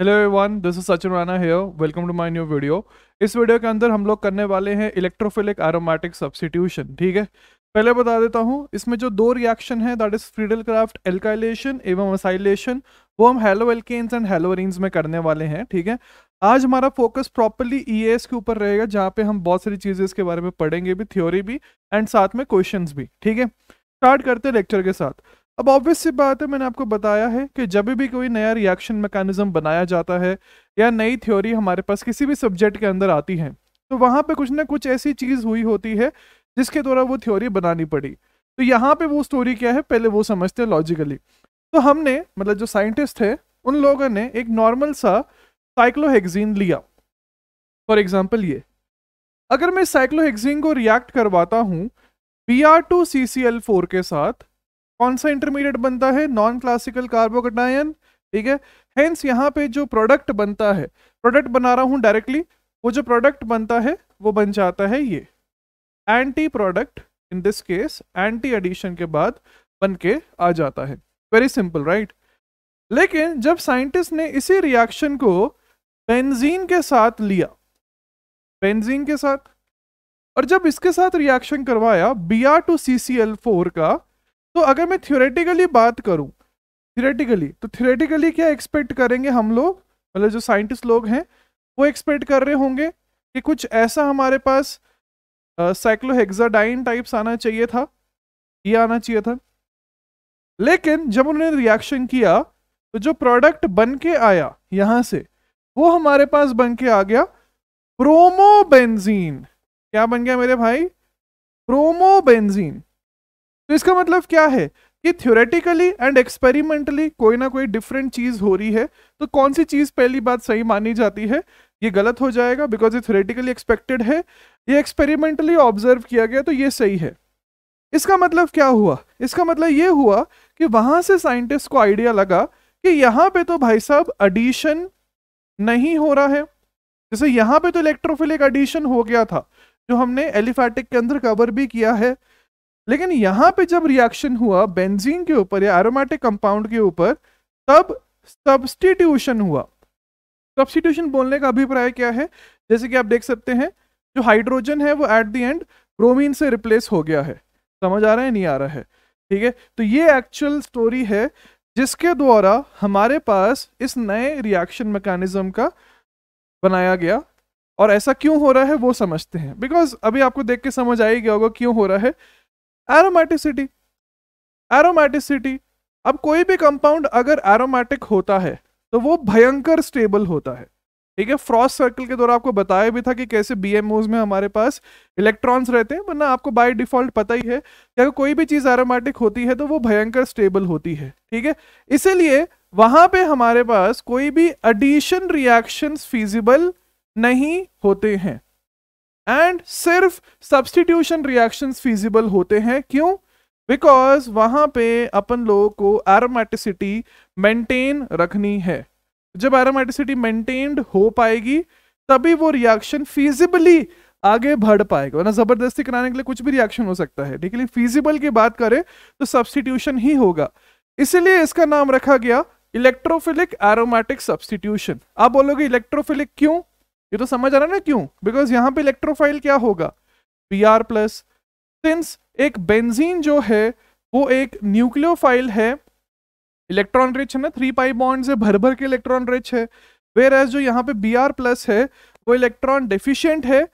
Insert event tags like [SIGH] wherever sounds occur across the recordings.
Hello everyone this is Sachin Rana here welcome to my new video इस video के अंदर हम लोग करने वाले हैं इलेक्ट्रोफिलिक एरोमेटिक सब्सिट्यूशन ठीक है पहले बता देता हूँ इसमें जो दो रिएक्शन है that is Friedel Crafts alkylation एवं असाइलेशन वो हम हेलो एल्केन्स एंड हेलोरिन्स में करने वाले हैं ठीक है आज हमारा फोकस प्रॉपरली ई के ऊपर रहेगा जहाँ पे हम बहुत सारी चीज़ें इसके बारे में पढ़ेंगे भी थ्योरी भी एंड साथ में क्वेश्चन भी ठीक है स्टार्ट करते हैं लेक्चर के साथ अब ऑब्वियस सी बात है मैंने आपको बताया है कि जब भी कोई नया रिएक्शन मैकेनिज्म बनाया जाता है या नई थ्योरी हमारे पास किसी भी सब्जेक्ट के अंदर आती है तो वहाँ पे कुछ ना कुछ ऐसी चीज़ हुई होती है जिसके द्वारा वो थ्योरी बनानी पड़ी तो यहाँ पे वो स्टोरी क्या है पहले वो समझते हैं लॉजिकली तो हमने मतलब जो साइंटिस्ट है उन लोगों ने एक नॉर्मल सा साइक्लोहेगजीन लिया फॉर एग्जाम्पल ये अगर मैं साइक्लोहेगजीन को रिएक्ट करवाता हूँ B R two C C L four के साथ कौन सा इंटरमीडिएट बनता है नॉन क्लासिकल कार्बोकटायन ठीक है हेंस यहाँ पे जो प्रोडक्ट बनता है प्रोडक्ट बना रहा हूँ डायरेक्टली वो जो प्रोडक्ट बनता है वो बन जाता है ये anti product in this case anti addition के बाद बन के आ जाता है वेरी सिंपल राइट लेकिन जब साइंटिस्ट ने इसी रिएक्शन को बेंजीन के साथ लिया बेंजीन के साथ और जब इसके साथ रिएक्शन करवाया B R two C C L four का तो अगर मैं थियोरेटिकली बात करूँ थियोरेटिकली तो थियोरेटिकली क्या एक्सपेक्ट करेंगे हम लोग मतलब जो साइंटिस्ट लोग हैं वो एक्सपेक्ट कर रहे होंगे कि कुछ ऐसा हमारे पास साइक्लोहेक्साडाइन टाइप्स आना चाहिए था ये आना चाहिए था लेकिन जब उन्होंने रिएक्शन किया तो जो प्रोडक्ट बन के आया यहाँ से वो हमारे पास बन के आ गया प्रोमोबेंजीन क्या बन गया मेरे भाई प्रोमोबेंजीन तो इसका मतलब क्या है कि थ्योरेटिकली एंड एक्सपेरिमेंटली कोई ना कोई डिफरेंट चीज़ हो रही है तो कौन सी चीज़ पहली बात सही मानी जाती है ये गलत हो जाएगा बिकॉज ये थ्योरेटिकली एक्सपेक्टेड है ये एक्सपेरिमेंटली ऑब्जर्व किया गया तो ये सही है इसका मतलब क्या हुआ इसका मतलब ये हुआ कि वहां से साइंटिस्ट को आइडिया लगा कि यहाँ पे तो भाई साहब एडिशन नहीं हो रहा है जैसे यहाँ पे तो इलेक्ट्रोफिलिक एडिशन हो गया था जो हमने एलिफैटिक के अंदर कवर भी किया है लेकिन यहाँ पे जब रिएक्शन हुआ बेंजीन के ऊपर या एरोमेटिक कंपाउंड के ऊपर तब सब्सटीट्यूशन हुआ सब्सटीट्यूशन बोलने का अभिप्राय क्या है जैसे कि आप देख सकते हैं जो हाइड्रोजन है वो एट द एंड ब्रोमीन से रिप्लेस हो गया है समझ आ रहा है नहीं आ रहा है ठीक है तो ये एक्चुअल स्टोरी है जिसके द्वारा हमारे पास इस नए रिएक्शन मैकेनिज्म का बनाया गया और ऐसा क्यों हो रहा है वो समझते हैं बिकॉज अभी आपको देख के समझ आ ही गया होगा क्यों हो रहा है एरोमेटिसिटी एरोमेटिसिटी अब कोई भी कंपाउंड अगर एरोमेटिक होता है तो वो भयंकर स्टेबल होता है ठीक है फ्रॉस्ट सर्कल के द्वारा आपको बताया भी था कि कैसे बी में हमारे पास इलेक्ट्रॉन्स रहते हैं वरना आपको बाय डिफॉल्ट पता ही है कि अगर कोई भी चीज़ एरोमेटिक होती है तो वो भयंकर स्टेबल होती है ठीक है इसीलिए वहां पे हमारे पास कोई भी एडिशन रिएक्शंस फीजिबल नहीं होते हैं एंड सिर्फ सब्सटीट्यूशन रिएक्शन फिजिबल होते हैं क्यों बिकॉज वहां पे अपन लोगों को एरोमेटिसिटी मेंटेन रखनी है जब एरोमेटिसिटी मेंटेन्ड हो पाएगी तभी वो रिएक्शन फिजिबली आगे बढ़ पाएगा वरना जबरदस्ती कराने के लिए कुछ भी रिएक्शन हो सकता है ठीक है फिजिबल की बात करें तो सब्सटीट्यूशन ही होगा इसीलिए इसका नाम रखा गया इलेक्ट्रोफिलिक एरोमेटिक सब्सटीट्यूशन आप बोलोगे इलेक्ट्रोफिलिक क्यों ये तो समझ आ रहा ना क्यों बिकॉज यहाँ पे इलेक्ट्रोफाइल क्या होगा पी आर प्लस सिंस एक बेंजीन जो है वो एक न्यूक्लियोफाइल है इलेक्ट्रॉन रिच है ना थ्री पाई बॉन्ड से भर भर के इलेक्ट्रॉन रिच है वेर एज जो यहाँ पे बी आर प्लस है वो इलेक्ट्रॉन डिफिशियंट है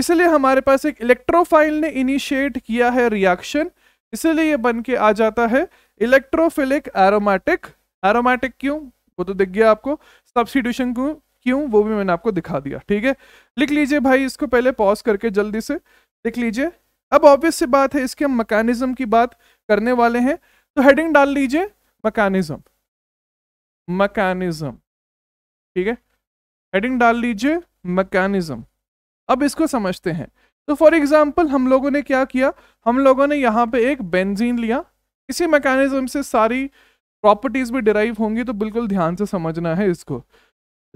इसलिए हमारे पास एक इलेक्ट्रोफाइल ने इनिशिएट किया है रिएक्शन इसलिए ये बन के आ जाता है इलेक्ट्रोफिलिक एरोमेटिक एरोमेटिक क्यों वो तो दिख गया आपको सब्सटीट्यूशन क्यों क्यों वो भी मैंने आपको दिखा दिया ठीक है लिख लीजिए भाई इसको पहले पॉज करके जल्दी से लिख लीजिए अब ऑब्वियस सी बात है इसके हम मकैनिज्म की बात करने वाले हैं तो हेडिंग डाल लीजिए मकैनिज्म मकैनिज्म ठीक है हेडिंग डाल लीजिए मकैनिज्म अब इसको समझते हैं तो फॉर एग्जाम्पल हम लोगों ने क्या किया हम लोगों ने यहाँ पे एक बेंजीन लिया इसी मैकेनिज्म से सारी प्रॉपर्टीज भी डिराइव होंगी तो बिल्कुल ध्यान से समझना है इसको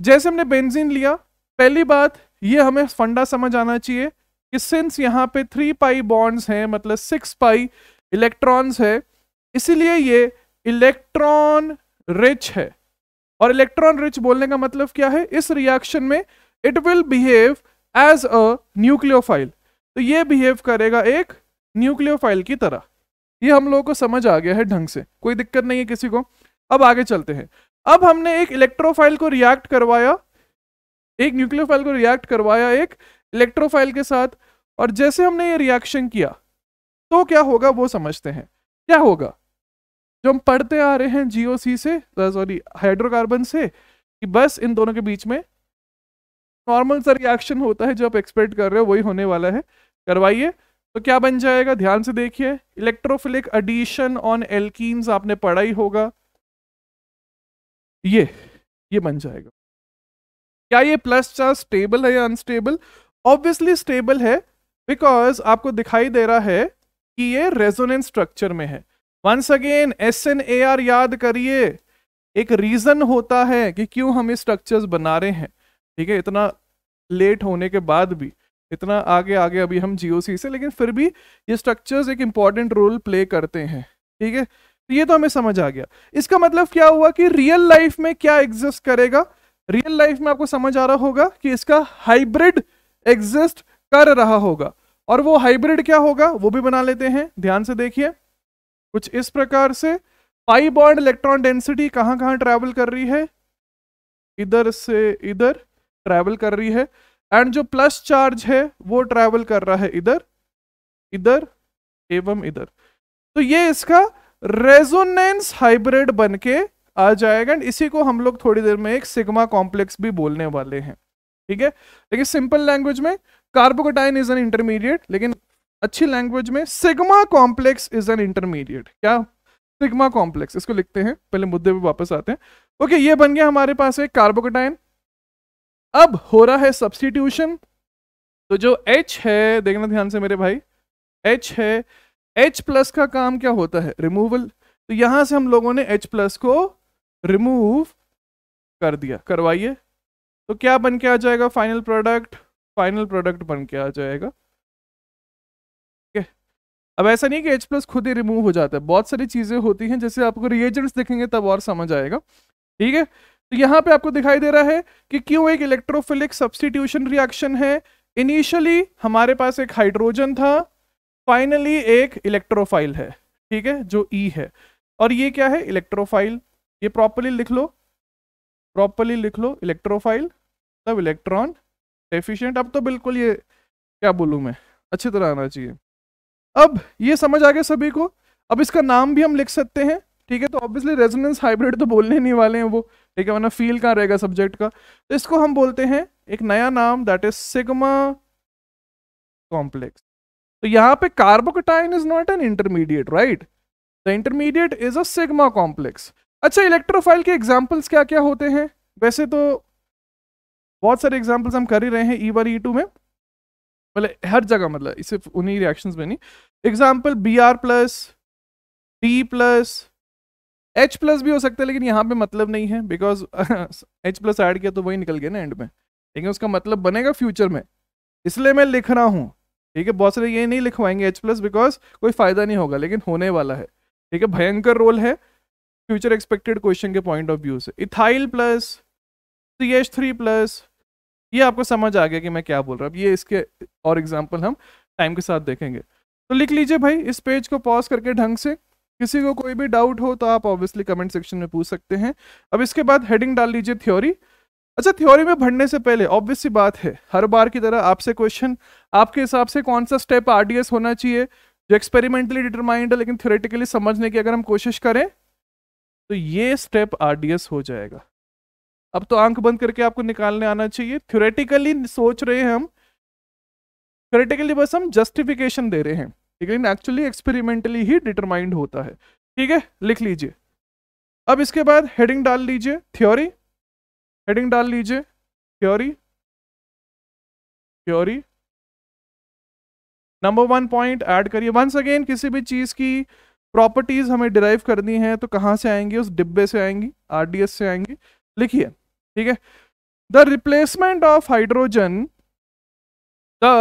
जैसे हमने बेंजीन लिया पहली बात ये हमें फंडा समझ आना चाहिए कि सिंस यहाँ पे थ्री पाई बॉन्ड्स हैं मतलब सिक्स पाई इलेक्ट्रॉन्स है इसीलिए ये इलेक्ट्रॉन रिच है और इलेक्ट्रॉन रिच बोलने का मतलब क्या है इस रिएक्शन में it will behave as a nucleophile तो ये बिहेव करेगा एक न्यूक्लियोफाइल की तरह ये हम लोगों को समझ आ गया है ढंग से कोई दिक्कत नहीं है किसी को अब आगे चलते हैं अब हमने एक इलेक्ट्रोफाइल को रिएक्ट करवाया एक न्यूक्लियोफाइल को रिएक्ट करवाया एक इलेक्ट्रोफाइल के साथ और जैसे हमने ये रिएक्शन किया तो क्या होगा वो समझते हैं क्या होगा जो हम पढ़ते आ रहे हैं जीओसी से सॉरी uh, हाइड्रोकार्बन से कि बस इन दोनों के बीच में नॉर्मल सा रिएक्शन होता है जो आप एक्सपेक्ट कर रहे हो वही होने वाला है करवाइए तो क्या बन जाएगा ध्यान से देखिए इलेक्ट्रोफिलिक एडिशन ऑन एल्कीन्स आपने पढ़ा ही होगा ये ये बन जाएगा क्या ये प्लस चार्ज स्टेबल है या अनस्टेबल ऑब्वियसली स्टेबल है बिकॉज आपको दिखाई दे रहा है कि ये रेजोनेंस स्ट्रक्चर में है once again S N A R याद करिए एक रीजन होता है कि क्यों हम ये स्ट्रक्चर्स बना रहे हैं ठीक है इतना लेट होने के बाद भी इतना आगे आगे अभी हम जीओसी से लेकिन फिर भी ये स्ट्रक्चर्स एक इंपॉर्टेंट रोल प्ले करते हैं ठीक है तो ये तो हमें समझ आ गया इसका मतलब क्या हुआ कि रियल लाइफ में क्या एग्जिस्ट करेगा रियल लाइफ में आपको समझ आ रहा होगा कि इसका हाइब्रिड एग्जिस्ट कर रहा होगा और वो हाइब्रिड क्या होगा वो भी बना लेते हैं ध्यान से देखिए कुछ इस प्रकार से पाई बॉन्ड इलेक्ट्रॉन डेंसिटी कहाँ कहां ट्रेवल कर रही है इधर से इधर ट्रेवल कर रही है एंड जो प्लस चार्ज है वो ट्रेवल कर रहा है इधर इधर एवं इधर तो ये इसका रेजोनेंस हाइब्रिड बन के आ जाएगा एंड इसी को हम लोग थोड़ी देर में एक सिग्मा कॉम्प्लेक्स भी बोलने वाले हैं ठीक है लेकिन सिंपल लैंग्वेज में कार्बोकोटाइन इज एन इंटरमीडिएट लेकिन अच्छी लैंग्वेज में sigma complex is an intermediate क्या सिग्मा कॉम्प्लेक्स इसको लिखते हैं पहले मुद्दे पे वापस आते हैं ओके ये बन गया हमारे पास एक कार्बोकोटाइन अब हो रहा है सब्सटीट्यूशन तो जो H है देखना ध्यान से मेरे भाई H है एच प्लस का काम क्या होता है रिमूवल तो यहां से हम लोगों ने एच प्लस को रिमूव कर दिया करवाइए तो क्या बन के आ जाएगा फाइनल प्रोडक्ट फाइनल प्रोडक्ट बन के आ जाएगा ठीक है अब ऐसा नहीं कि एच प्लस खुद ही रिमूव हो जाता है बहुत सारी चीज़ें होती हैं जैसे आपको रिएजेंट्स दिखेंगे तब और समझ आएगा ठीक है तो यहाँ पे आपको दिखाई दे रहा है कि क्यों एक इलेक्ट्रोफिलिक सब्सटीट्यूशन रिएक्शन है इनिशियली हमारे पास एक हाइड्रोजन था फाइनली एक इलेक्ट्रोफाइल है ठीक है जो ई e है और ये क्या है इलेक्ट्रोफाइल ये प्रॉपरली लिख लो प्रॉपरली लिख लो इलेक्ट्रोफाइल तब मतलब इलेक्ट्रॉन डेफिशियंट अब तो बिल्कुल ये क्या बोलू मैं अच्छी तरह आना चाहिए अब ये समझ आ गया सभी को अब इसका नाम भी हम लिख सकते हैं ठीक है तो ऑब्वियसली रेजोनेंस हाइब्रिड तो बोलने नहीं वाले हैं वो ठीक है वरना फील कहाँ रहेगा सब्जेक्ट का तो इसको हम बोलते हैं एक नया नाम दैट इज सिग्मा कॉम्प्लेक्स तो यहाँ पे carbocation is not an intermediate right the intermediate is a sigma complex अच्छा इलेक्ट्रोफाइल के एग्जाम्पल्स क्या क्या होते हैं वैसे तो बहुत सारे एग्जाम्पल्स हम कर ही रहे हैं ई वन ई टू में मतलब हर जगह मतलब सिर्फ उन्हीं रिएक्शंस में नहीं example B R plus D plus H plus भी हो सकता है लेकिन यहाँ पे मतलब नहीं है बिकॉज एच प्लस एड किया तो वही निकल गया ना एंड में लेकिन उसका मतलब बनेगा फ्यूचर में इसलिए मैं लिख रहा हूँ ठीक है बहुत सारे ये नहीं लिखवाएंगे एच प्लस बिकॉज कोई फ़ायदा नहीं होगा लेकिन होने वाला है ठीक है भयंकर रोल है फ्यूचर एक्सपेक्टेड क्वेश्चन के पॉइंट ऑफ व्यू से ethyl plus C H three plus ये आपको समझ आ गया कि मैं क्या बोल रहा हूँ ये इसके और एग्जाम्पल हम टाइम के साथ देखेंगे तो लिख लीजिए भाई इस पेज को पॉज करके ढंग से किसी को कोई भी डाउट हो तो आप ऑब्वियसली कमेंट सेक्शन में पूछ सकते हैं अब इसके बाद हेडिंग डाल लीजिए थ्योरी अच्छा थ्योरी में भरने से पहले ऑब्वियस सी बात है हर बार की तरह आपसे क्वेश्चन आपके हिसाब से कौन सा स्टेप आरडीएस होना चाहिए जो एक्सपेरिमेंटली डिटरमाइंड है लेकिन थ्योरेटिकली समझने की अगर हम कोशिश करें तो ये स्टेप आरडीएस हो जाएगा अब तो आंख बंद करके आपको निकालने आना चाहिए थ्योरेटिकली सोच रहे हैं हम थ्योरेटिकली बस हम जस्टिफिकेशन दे रहे हैं लेकिन एक्चुअली एक्सपेरिमेंटली ही डिटरमाइंड होता है ठीक है लिख लीजिए अब इसके बाद हेडिंग डाल लीजिए थ्योरी हेडिंग डाल लीजिए theory theory number one point add करिए वंस अगेन किसी भी चीज़ की प्रॉपर्टीज हमें डिराइव करनी है तो कहां से आएंगी उस डिब्बे से आएंगी आरडीएस से आएंगी लिखिए ठीक है the replacement of hydrogen the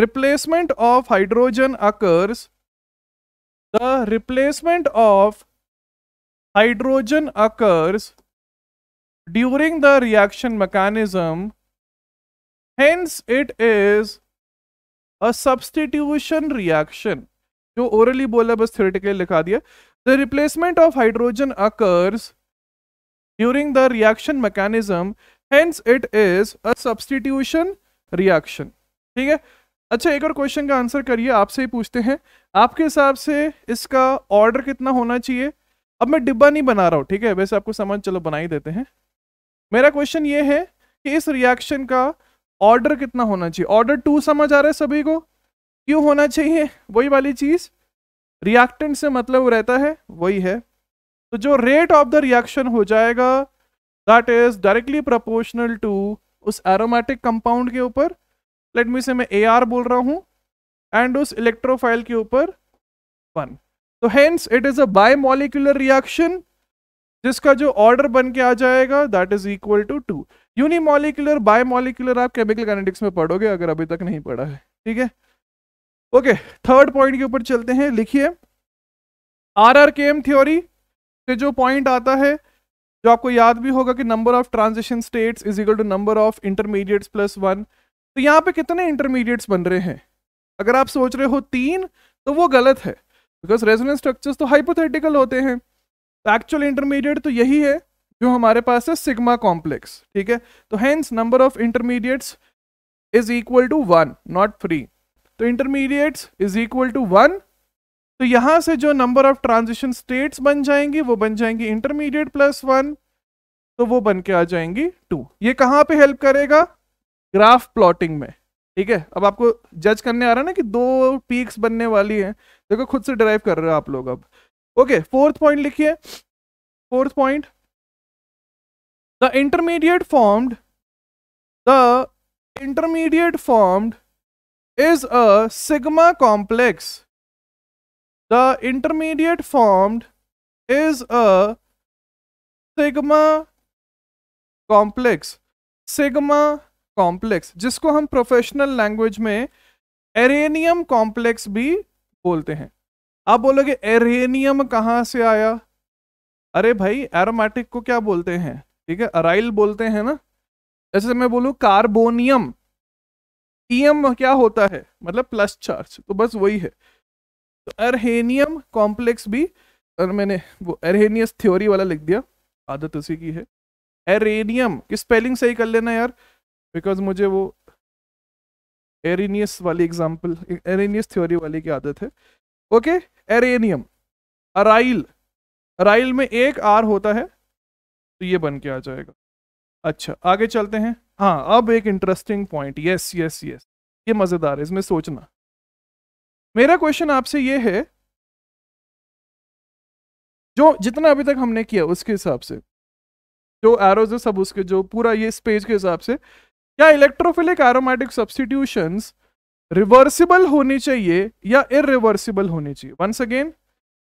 replacement of hydrogen occurs the replacement of hydrogen occurs during the reaction mechanism. Hence, it is a substitution reaction. जो orally बोला बस theoretically लिखा दिया. The replacement of hydrogen occurs during the reaction mechanism. Hence, it is a substitution reaction. ठीक है अच्छा एक और क्वेश्चन का आंसर करिए आपसे ही पूछते हैं आपके हिसाब से इसका ऑर्डर कितना होना चाहिए अब मैं डिब्बा नहीं बना रहा हूँ ठीक है वैसे आपको समझ चलो बना ही देते हैं मेरा क्वेश्चन ये है कि इस रिएक्शन का ऑर्डर कितना होना चाहिए ऑर्डर टू समझ आ रहा है सभी को क्यों होना चाहिए वही वाली चीज़ रिएक्टेंट से मतलब रहता है वही है तो जो रेट ऑफ द रिएक्शन हो जाएगा that is directly proportional to उस एरोमेटिक कंपाउंड के ऊपर लेट मी से मैं ए आर बोल रहा हूँ एंड उस इलेक्ट्रोफाइल के ऊपर वन तो hence it is a bimolecular reaction जिसका जो ऑर्डर बन के आ जाएगा that is equal to two unimolecular bimolecular आप केमिकल कैनेटिक्स में पढ़ोगे अगर अभी तक नहीं पढ़ा है ठीक है ओके थर्ड पॉइंट के ऊपर चलते हैं लिखिए आर आर के एम थ्योरी से जो पॉइंट आता है जो आपको याद भी होगा कि number of transition states is equal to number of intermediates plus one तो यहाँ पे कितने इंटरमीडिएट्स बन रहे हैं अगर आप सोच रहे हो तीन तो वो गलत है बिकॉज रेजोनेंस स्ट्रक्चर्स तो हाइपोथेटिकल होते हैं तो एक्चुअल इंटरमीडिएट तो यही है जो हमारे पास है सिग्मा कॉम्प्लेक्स ठीक है तो hence number of intermediates is equal to one not three तो intermediates is equal to one तो यहां से जो नंबर ऑफ ट्रांजिशन स्टेट्स बन जाएंगी वो बन जाएंगी इंटरमीडिएट प्लस वन तो वो बन के आ जाएंगी टू ये कहाँ पे हेल्प करेगा ग्राफ प्लॉटिंग में ठीक है अब आपको जज करने आ रहा है ना कि दो पीक्स बनने वाली हैं देखो खुद से ड्राइव कर रहे हो आप लोग अब ओके फोर्थ पॉइंट लिखिए fourth point the intermediate formed the intermediate formed is a sigma complex the intermediate formed is a sigma complex sigma complex जिसको हम प्रोफेशनल लैंग्वेज में एरेनियम कॉम्प्लेक्स भी बोलते हैं आप बोलोगे एरेनियम कहाँ से आया अरे भाई एरोमेटिक को क्या बोलते हैं ठीक है अराइल बोलते हैं ना जैसे मैं बोलूँ कार्बोनियम ईएम क्या होता है मतलब प्लस चार्ज तो बस वही है तो एरहेनियम कॉम्प्लेक्स भी और मैंने वो एरहेनियस थ्योरी वाला लिख दिया आदत उसी की है एरेनियम की स्पेलिंग सही कर लेना यार बिकॉज मुझे वो एरेनियस वाली एग्जाम्पल एरेनियस थ्योरी वाली की आदत है okay okay? Arenium aryl aryl में एक आर होता है तो ये बन के आ जाएगा अच्छा आगे चलते हैं हाँ अब एक interesting point yes yes yes ये मज़ेदार है इसमें सोचना मेरा क्वेश्चन आपसे ये है जो जितना अभी तक हमने किया उसके हिसाब से जो एरोज है सब उसके जो पूरा ये स्पेज के हिसाब से क्या इलेक्ट्रोफिलिक एरोमेटिक सब्सटीट्यूशंस रिवर्सिबल होनी चाहिए या इरिवर्सिबल होनी चाहिए वंस अगेन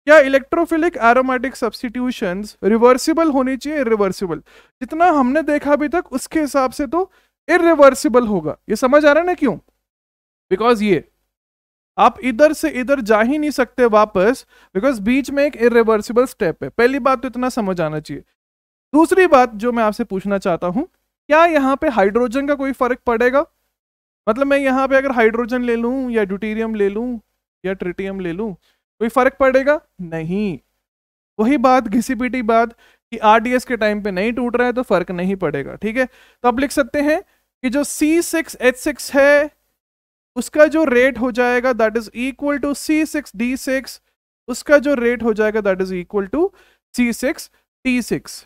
क्या इलेक्ट्रोफिलिक एरोमेटिक सब्सटीट्यूशन रिवर्सिबल होनी चाहिए इरिवर्सिबल जितना हमने देखा अभी तक उसके हिसाब से तो इरिवर्सिबल होगा ये समझ आ रहा है ना क्यों बिकॉज ये आप इधर से इधर जा ही नहीं सकते वापस बिकॉज बीच में एक इरिवर्सिबल स्टेप है पहली बात तो इतना समझ आना चाहिए दूसरी बात जो मैं आपसे पूछना चाहता हूं क्या यहाँ पे हाइड्रोजन का कोई फर्क पड़ेगा मतलब मैं यहाँ पे अगर हाइड्रोजन ले लूँ या ड्यूटीरियम ले लूँ या ट्रिटियम ले लूँ कोई फ़र्क पड़ेगा नहीं वही बात घिसी पीटी बात कि आर के टाइम पे नहीं टूट रहा है तो फ़र्क नहीं पड़ेगा ठीक है तो आप लिख सकते हैं कि जो सी सिक्स एच सिक्स है उसका जो रेट हो जाएगा that is equal to C six D six उसका जो रेट हो जाएगा that is equal to C six T six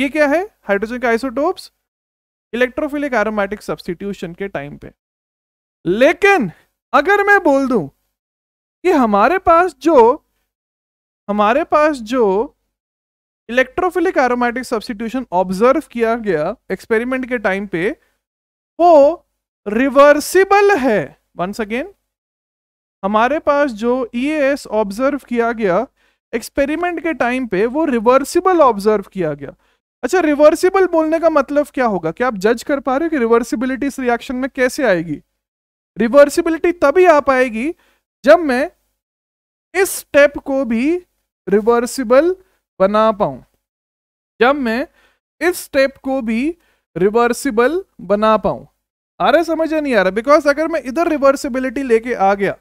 ये क्या है हाइड्रोजन के आइसोटोप्स इलेक्ट्रोफिलिक एरोमेटिक सब्सटीट्यूशन के टाइम पे लेकिन अगर मैं बोल दूं कि हमारे पास जो हमारे पास जो इलेक्ट्रोफिलिक एरोमेटिक सब्सटीट्यूशन ऑब्जर्व किया गया एक्सपेरिमेंट के टाइम पे वो रिवर्सिबल है वंस अगेन हमारे पास जो ई e ऑब्जर्व किया गया एक्सपेरिमेंट के टाइम पे वो रिवर्सिबल ऑब्जर्व किया गया अच्छा रिवर्सिबल बोलने का मतलब क्या होगा क्या आप जज कर पा रहे हो कि रिवर्सिबिलिटी इस रिएक्शन में कैसे आएगी रिवर्सिबिलिटी तभी आ पाएगी जब मैं इस स्टेप को भी रिवर्सिबल बना पाऊं जब मैं इस स्टेप को भी रिवर्सिबल बना पाऊं आ रहा समझ नहीं आ रहा बिकॉज अगर मैं इधर रिवर्सिबिलिटी लेके आ गया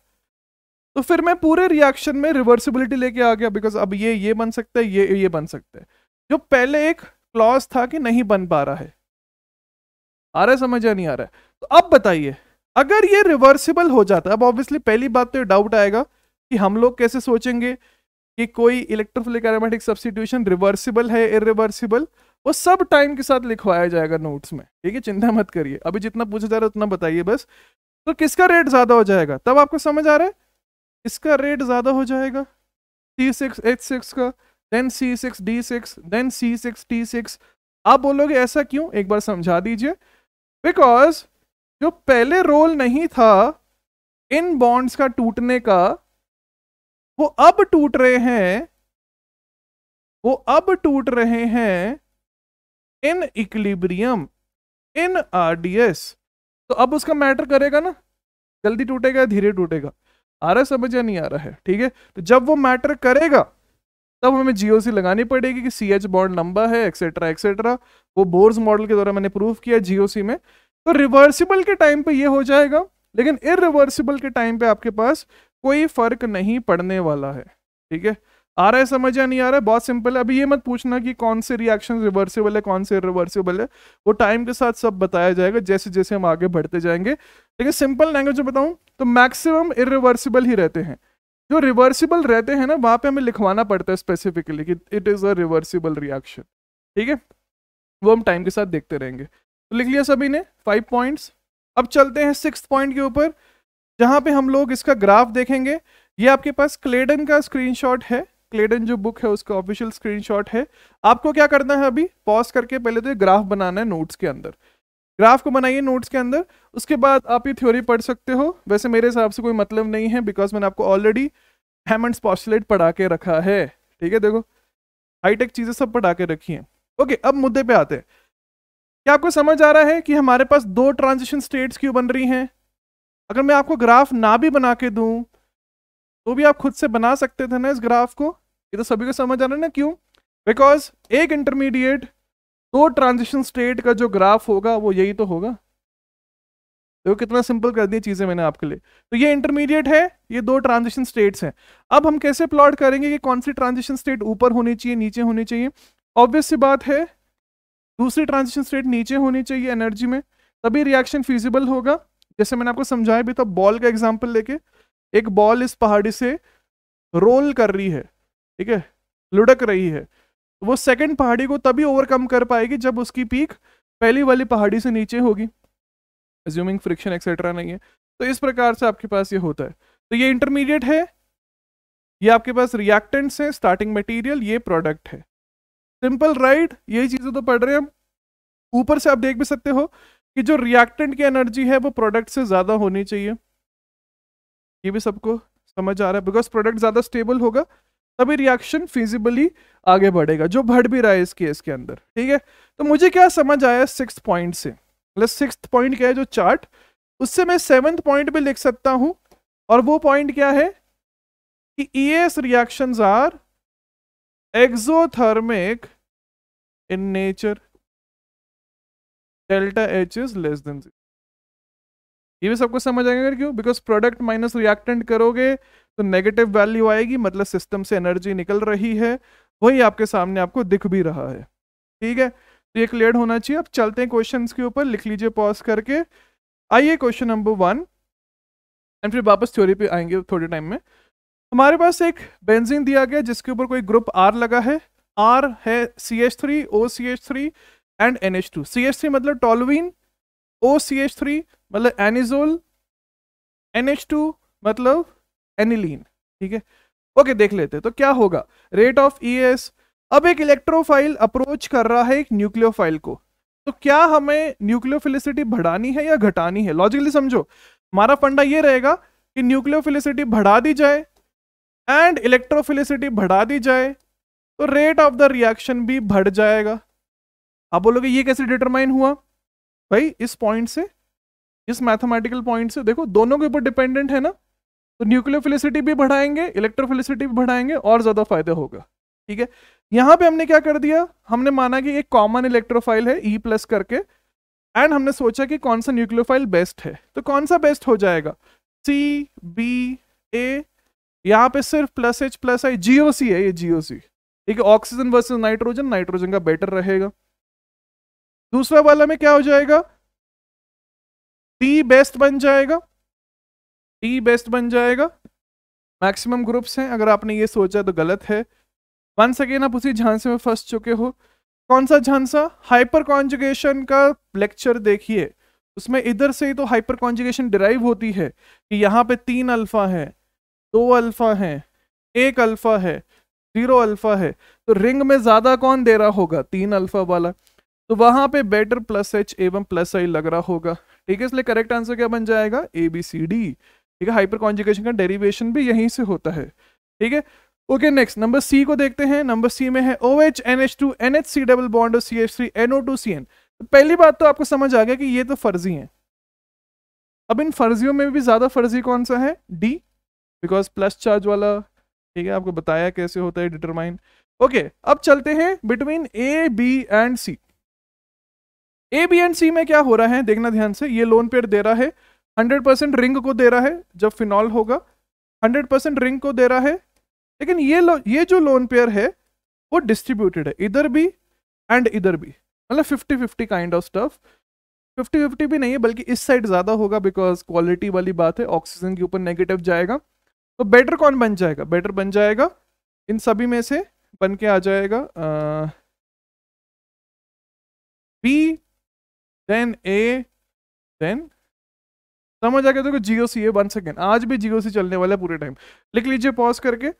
तो फिर मैं पूरे रिएक्शन में रिवर्सिबिलिटी लेके आ गया बिकॉज अब ये ये बन सकता है ये ये बन सकता है जो पहले एक क्लॉज था कि नहीं बन पा रहा है आ रहा समझ नहीं आ रहा है तो अब बताइए अगर ये रिवर्सिबल हो जाता अब ऑब्वियसली पहली बात तो ये डाउट आएगा कि हम लोग कैसे सोचेंगे कि कोई इलेक्ट्रोफिलिक एरोमेटिक सब्सिट्यूशन रिवर्सिबल है इरिवर्सिबल वो सब टाइम के साथ लिखवाया जाएगा नोट्स में ठीक है चिंता मत करिए अभी जितना पूछा जा रहा है उतना बताइए बस तो किसका रेट ज़्यादा हो जाएगा तब आपको समझ आ रहा है इसका रेट ज़्यादा हो जाएगा टी सिक्स एच सिक्स का then C six D six then C six T six आप बोलोगे ऐसा क्यों एक बार समझा दीजिए बिकॉज जो पहले रोल नहीं था इन बॉन्ड्स का टूटने का वो अब टूट रहे हैं वो अब टूट रहे हैं इन इक्लिब्रियम इन आरडीएस तो अब उसका मैटर करेगा ना जल्दी टूटेगा धीरे टूटेगा आ रहा समझ या नहीं आ रहा है ठीक है तो जब वो मैटर करेगा तब हमें जीओसी लगानी पड़ेगी कि सी एच बॉन्ड लंबा है एक्सेट्रा एक्सेट्रा वो बोर्स मॉडल के द्वारा मैंने प्रूव किया जीओसी में तो रिवर्सिबल के टाइम पे ये हो जाएगा लेकिन इरिवर्सिबल के टाइम पे आपके पास कोई फर्क नहीं पड़ने वाला है ठीक है आ रहा है समझ या नहीं आ रहा है बहुत सिंपल है अभी ये मत पूछना कि कौन से रिएक्शन रिवर्सिबल है कौन से रिवर्सिबल है वो टाइम के साथ सब बताया जाएगा जैसे जैसे हम आगे बढ़ते जाएंगे लेकिन सिंपल लैंग्वेज में बताऊं तो मैक्सिमम इरिवर्सिबल ही रहते हैं जो रिवर्सिबल रहते हैं ना वहां पे हमें लिखवाना पड़ता है स्पेसिफिकली कि it is a reversible reaction ठीक है वो हम टाइम के साथ देखते रहेंगे तो लिख लिया सभी ने फाइव पॉइंट्स अब चलते हैं सिक्स पॉइंट के ऊपर जहां पे हम लोग इसका ग्राफ देखेंगे ये आपके पास क्लेडन का स्क्रीनशॉट है क्लेडन जो बुक है उसका ऑफिशियल स्क्रीनशॉट है आपको क्या करना है अभी पॉज करके पहले तो ग्राफ बनाना है नोट्स के अंदर ग्राफ को बनाइए नोट्स के अंदर उसके बाद आप ये थ्योरी पढ़ सकते हो वैसे मेरे हिसाब से कोई मतलब नहीं है बिकॉज मैंने आपको ऑलरेडी हेमंड पॉस्टलेट पढ़ा के रखा है ठीक है देखो हाईटेक चीज़ें सब पढ़ा के रखी हैं ओके अब मुद्दे पे आते हैं क्या आपको समझ आ रहा है कि हमारे पास दो ट्रांजिशन स्टेट्स क्यों बन रही हैं अगर मैं आपको ग्राफ ना भी बना के दूं तो भी आप खुद से बना सकते थे ना इस ग्राफ को ये तो सभी को समझ आ रहा है ना क्यों बिकॉज एक इंटरमीडिएट दो ट्रांजिशन स्टेट का जो ग्राफ होगा वो यही तो होगा देखो तो कितना सिंपल कर दिए चीज़ें मैंने आपके लिए तो ये इंटरमीडिएट है ये दो ट्रांजिशन स्टेट्स हैं अब हम कैसे प्लॉट करेंगे कि कौन सी ट्रांजिशन स्टेट ऊपर होनी चाहिए नीचे होनी चाहिए ऑब्वियस सी बात है दूसरी ट्रांजिशन स्टेट नीचे होनी चाहिए एनर्जी में तभी रिएक्शन फिजिबल होगा जैसे मैंने आपको समझाया भी था बॉल का एग्जाम्पल लेके एक बॉल इस पहाड़ी से रोल कर रही है ठीक है लुढ़क रही है वो सेकंड पहाड़ी को तभी ओवरकम कर पाएगी जब उसकी पीक पहली वाली पहाड़ी से नीचे होगी एज्यूमिंग फ्रिक्शन एक्सेट्रा नहीं है तो इस प्रकार से आपके पास ये होता है तो ये इंटरमीडिएट है ये आपके पास रिएक्टेंट्स हैं स्टार्टिंग मटेरियल ये प्रोडक्ट है सिंपल राइट यही चीज़ें तो पढ़ रहे हैं हम ऊपर से आप देख भी सकते हो कि जो रिएक्टेंट की एनर्जी है वो प्रोडक्ट से ज़्यादा होनी चाहिए ये भी सबको समझ आ रहा है बिकॉज प्रोडक्ट ज़्यादा स्टेबल होगा तभी रिएक्शन फिजिबली आगे बढ़ेगा जो बढ़ भी रहा है इस केस के अंदर ठीक है तो मुझे क्या समझ आया सिक्स पॉइंट से मतलब सिक्स पॉइंट क्या है जो चार्ट उससे मैं सेवन्थ पॉइंट भी लिख सकता हूं और वो पॉइंट क्या है कि E S reaction are exothermic in nature delta h is less than zero ये भी सबको समझ आएगा क्यों बिकॉज प्रोडक्ट माइनस रिएक्टेंट करोगे तो नेगेटिव वैल्यू आएगी मतलब सिस्टम से एनर्जी निकल रही है वही आपके सामने आपको दिख भी रहा है ठीक है तो ये क्लियर होना चाहिए अब चलते हैं क्वेश्चंस के ऊपर लिख लीजिए पॉज करके आइए क्वेश्चन नंबर वन एंड फिर वापस थ्योरी पे आएंगे थोड़े टाइम में हमारे पास एक बेंजीन दिया गया जिसके ऊपर कोई ग्रुप आर लगा है आर है C H three O C H three and N H two C H three मतलब toluene O C H three मतलब एनिजोल एन एच टू मतलब एनिलीन ठीक है ओके देख लेते तो क्या होगा रेट ऑफ ई एस अब एक इलेक्ट्रोफाइल अप्रोच कर रहा है एक न्यूक्लियोफाइल को तो क्या हमें न्यूक्लियोफिलिसिटी बढ़ानी है या घटानी है लॉजिकली समझो हमारा फंडा ये रहेगा कि न्यूक्लियोफिलिसिटी बढ़ा दी जाए एंड इलेक्ट्रोफिलिसिटी बढ़ा दी जाए तो रेट ऑफ द रिएक्शन भी बढ़ जाएगा आप बोलोगे ये कैसे डिटरमाइन हुआ भाई इस पॉइंट से इस मैथमेटिकल पॉइंट से देखो दोनों के ऊपर डिपेंडेंट है ना तो न्यूक्लियोफिलिसिटी भी बढ़ाएंगे इलेक्ट्रोफिलिसिटी भी बढ़ाएंगे और ज़्यादा फायदा होगा ठीक है यहाँ पे हमने क्या कर दिया हमने माना कि एक कॉमन इलेक्ट्रोफाइल है ई e प्लस करके एंड हमने सोचा कि कौन सा न्यूक्लियोफाइल बेस्ट है तो कौन सा बेस्ट हो जाएगा सी बी ए यहाँ पे सिर्फ plus H plus I GOC है ये जीओसी ठीक है ऑक्सीजन वर्सेज नाइट्रोजन नाइट्रोजन का बेटर रहेगा दूसरा वाला में क्या हो जाएगा टी बेस्ट बन जाएगा टी बेस्ट बन जाएगा मैक्सिमम ग्रुप्स हैं अगर आपने ये सोचा तो गलत है वन सेकेंड आप उसी झांसे में फंस चुके हो कौन सा झांसा हाइपर कॉन्जुगेशन का लेक्चर देखिए उसमें इधर से ही तो हाइपर कॉन्जुगेशन डिराइव होती है कि यहाँ पे तीन अल्फा है दो अल्फ़ा है एक अल्फ़ा है जीरो अल्फ़ा है तो रिंग में ज़्यादा कौन दे रहा होगा तीन अल्फ़ा वाला तो वहां पे बेटर प्लस एच एवं प्लस आई लग रहा होगा ठीक है इसलिए करेक्ट आंसर क्या बन जाएगा ए बी सी डी ठीक है हाइपर कॉन्जुकेशन का डेरिवेशन भी यहीं से होता है ठीक है ओके नेक्स्ट नंबर सी को देखते हैं नंबर सी में है O H N H two N H C double bond C H three N O two C N पहली बात तो आपको समझ आ गया कि ये तो फर्जी है अब इन फर्जियों में भी ज़्यादा फर्जी कौन सा है डी बिकॉज प्लस चार्ज वाला ठीक है आपको बताया कैसे होता है डिटरमाइन ओके okay, अब चलते हैं between A B and C A B and C में क्या हो रहा है देखना ध्यान से ये लोन पेड दे रहा है हंड्रेड परसेंट रिंग को दे रहा है जब फिनॉल होगा हंड्रेड परसेंट रिंग को दे रहा है लेकिन ये लो, ये जो लोन पेयर है वो डिस्ट्रीब्यूटेड है इधर भी एंड इधर भी मतलब fifty fifty kind of stuff fifty fifty भी नहीं है बल्कि इस साइड ज़्यादा होगा बिकॉज क्वालिटी वाली बात है ऑक्सीजन के ऊपर नेगेटिव जाएगा तो बेटर कौन बन जाएगा बेटर बन जाएगा इन सभी में से बन के आ जाएगा बी देन ए देन समझ आ गया देखो जियो सी ए वन सेकेंड आज भी जियो सी चलने वाला है पूरे टाइम लिख लीजिए पॉज करके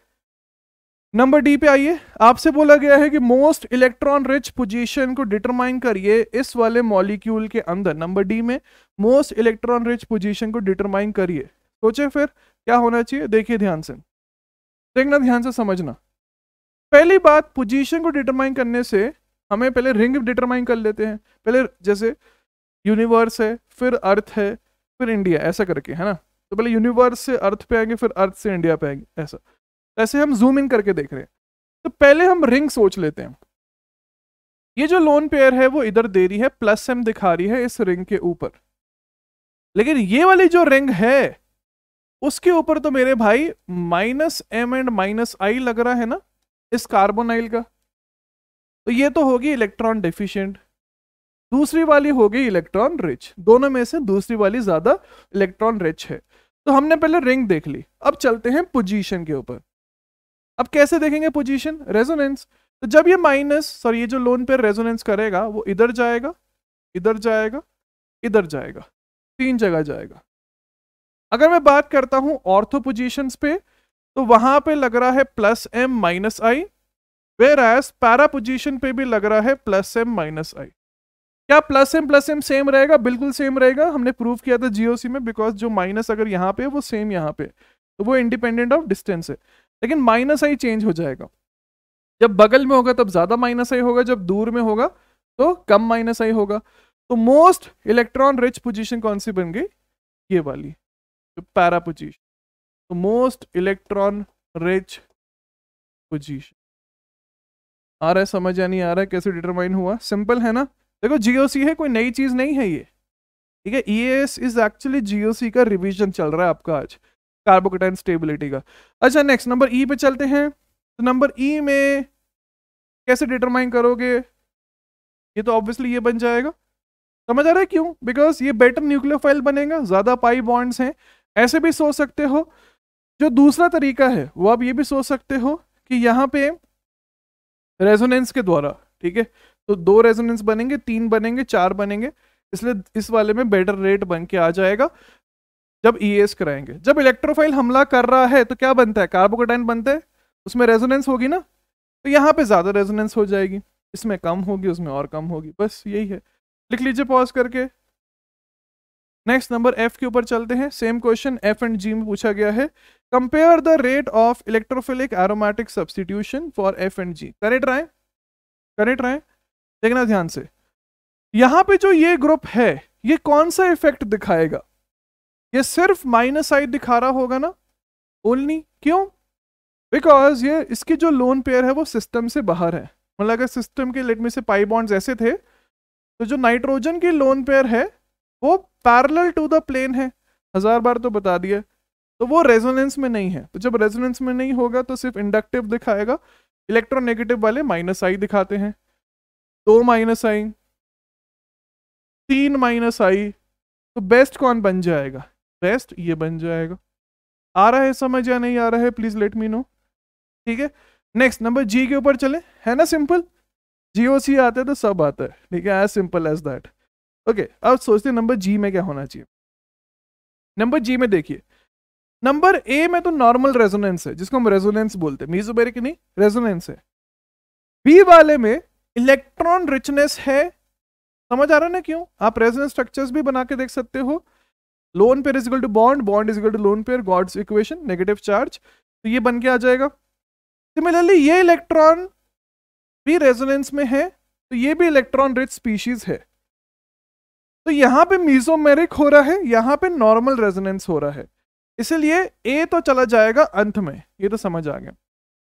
नंबर डी पे आइए आपसे बोला गया है कि मोस्ट इलेक्ट्रॉन रिच पोजीशन को डिटरमाइन करिए इस वाले मॉलिक्यूल के अंदर नंबर डी में मोस्ट इलेक्ट्रॉन रिच पोजीशन को डिटरमाइन करिए सोचे फिर क्या होना चाहिए देखिए ध्यान से देखना ध्यान से समझना पहली बात पोजीशन को डिटरमाइन करने से हमें पहले रिंग डिटरमाइन कर लेते हैं पहले जैसे यूनिवर्स है फिर अर्थ है फिर इंडिया ऐसा करके है ना तो पहले यूनिवर्स से अर्थ पे आएंगे फिर अर्थ से इंडिया पे आएंगे ऐसा ऐसे हम जूम इन करके देख रहे हैं तो पहले हम रिंग सोच लेते हैं ये जो लोन पेयर है वो इधर दे रही है प्लस एम दिखा रही है इस रिंग के ऊपर लेकिन ये वाली जो रिंग है उसके ऊपर तो मेरे भाई minus M and minus I लग रहा है ना इस कार्बोनाइल का तो ये तो होगी इलेक्ट्रॉन डेफिशिएंट दूसरी वाली होगी इलेक्ट्रॉन रिच दोनों में से दूसरी वाली ज्यादा इलेक्ट्रॉन रिच है तो हमने पहले रिंग देख ली अब चलते हैं पोजीशन के ऊपर अब कैसे देखेंगे पोजीशन रेजोनेंस तो जब ये माइनस सॉरी ये जो लोन पे रेजोनेंस करेगा वो इधर जाएगा इधर जाएगा इधर जाएगा तीन जगह जाएगा अगर मैं बात करता हूं ऑर्थो पोजिशन पे तो वहां पे लग रहा है plus M minus I whereas para position पे भी लग रहा है प्लस एम माइनस आई क्या plus M plus M same रहेगा बिल्कुल सेम रहेगा हमने प्रूव किया था जीओसी में बिकॉज जो माइनस अगर यहाँ पे वो सेम यहाँ पे तो वो इंडिपेंडेंट ऑफ डिस्टेंस है लेकिन माइनस आई चेंज हो जाएगा जब बगल में होगा तब ज्यादा माइनस आई होगा जब दूर में होगा तो कम माइनस आई होगा तो मोस्ट इलेक्ट्रॉन रिच पोजिशन कौन सी बन गई ये वाली para position position. The most electron rich आ रहा है समझ या नहीं आ रहा है कैसे डिटरमाइन हुआ सिंपल है ना देखो जीओसी है कोई नई चीज़ नहीं है ये ठीक है ई इज एक्चुअली जीओसी का रिवीजन चल रहा है आपका आज कार्बोकोटाइन स्टेबिलिटी का अच्छा नेक्स्ट नंबर ई पे चलते हैं तो नंबर ई e में कैसे डिटरमाइन करोगे ये तो ऑब्वियसली ये बन जाएगा समझ आ रहा है क्यों बिकॉज ये बेटर न्यूक्लियर फाइल बनेगा ज़्यादा पाई बॉन्ड्स हैं ऐसे भी सोच सकते हो जो दूसरा तरीका है वो आप ये भी सोच सकते हो कि यहाँ पे रेजोनेंस के द्वारा ठीक है तो दो रेजोनेंस बनेंगे तीन बनेंगे चार बनेंगे इसलिए इस वाले में बेटर रेट बन के आ जाएगा जब ई e कराएंगे जब इलेक्ट्रोफाइल हमला कर रहा है तो क्या बनता है कार्बोकोटाइन बनता है उसमें रेजोनेंस होगी ना तो यहाँ पे ज़्यादा रेजोनेंस हो जाएगी इसमें कम होगी उसमें और कम होगी बस यही है लिख लीजिए पॉज करके नेक्स्ट नंबर एफ के ऊपर चलते हैं same question F and G में पूछा गया है compare the rate of electrophilic aromatic substitution for F and G correct रहे करेक्ट रहे देखना ध्यान से यहाँ पे जो ये ग्रुप है ये कौन सा इफेक्ट दिखाएगा ये सिर्फ माइनस साइड दिखा रहा होगा ना ओनली क्यों बिकॉज ये इसकी जो लोन पेयर है वो सिस्टम से बाहर है मतलब अगर सिस्टम के लेट से पाई बॉन्ड्स ऐसे थे तो जो नाइट्रोजन की लोन पेयर है वो पैरेलल टू द प्लेन है हजार बार तो बता दिया तो वो रेजोनेंस में नहीं है तो जब रेजोनेंस में नहीं होगा तो सिर्फ इंडक्टिव दिखाएगा इलेक्ट्रोनेगेटिव वाले माइनस आई दिखाते हैं दो माइनस आई तीन माइनस आई तो बेस्ट कौन बन जाएगा बेस्ट ये बन जाएगा आ रहा है समझ या नहीं आ रहा है प्लीज लेट मी नो ठीक है नेक्स्ट नंबर जी के ऊपर चले है ना सिंपल जी ओ सी आता है तो सब आता है ठीक है as simple as that okay okay, अब सोचते नंबर जी में क्या होना चाहिए नंबर जी में देखिए नंबर ए में तो नॉर्मल रेजोनेंस है जिसको हम रेजोनेंस बोलते हैं मीजोबेरिक नहीं रेजोनेंस है बी वाले में इलेक्ट्रॉन रिचनेस है समझ आ रहा है ना क्यों आप रेजोनेंस स्ट्रक्चर्स भी बना के देख सकते हो lone pair is equal to bond bond is equal to lone pair gods equation negative charge तो ये बन के आ जाएगा सिमिलरली ये इलेक्ट्रॉन भी रेजोनेंस में है तो ये भी इलेक्ट्रॉन रिच स्पीशीज है तो यहाँ पे मीजोमेरिक हो रहा है यहाँ पे नॉर्मल रेजोनेंस हो रहा है इसलिए ए तो चला जाएगा अंत में ये तो समझ आ गया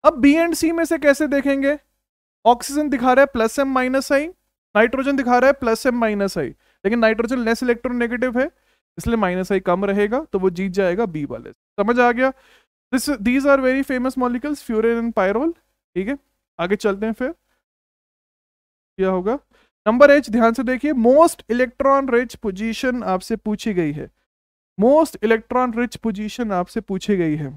अब बी एंड सी में से कैसे देखेंगे ऑक्सीजन दिखा रहा है plus M minus I nitrogen दिखा रहा है प्लस एम माइनस आई लेकिन नाइट्रोजन लेस इलेक्ट्रोनेगेटिव है इसलिए माइनस आई कम रहेगा तो वो जीत जाएगा बी वाले समझ आ गया this these are very famous molecules furan and pyrrole ठीक है आगे चलते हैं फिर क्या होगा नंबर एच ध्यान से देखिए मोस्ट इलेक्ट्रॉन रिच पोजीशन आपसे पूछी गई है मोस्ट इलेक्ट्रॉन रिच पोजीशन आपसे पूछी गई है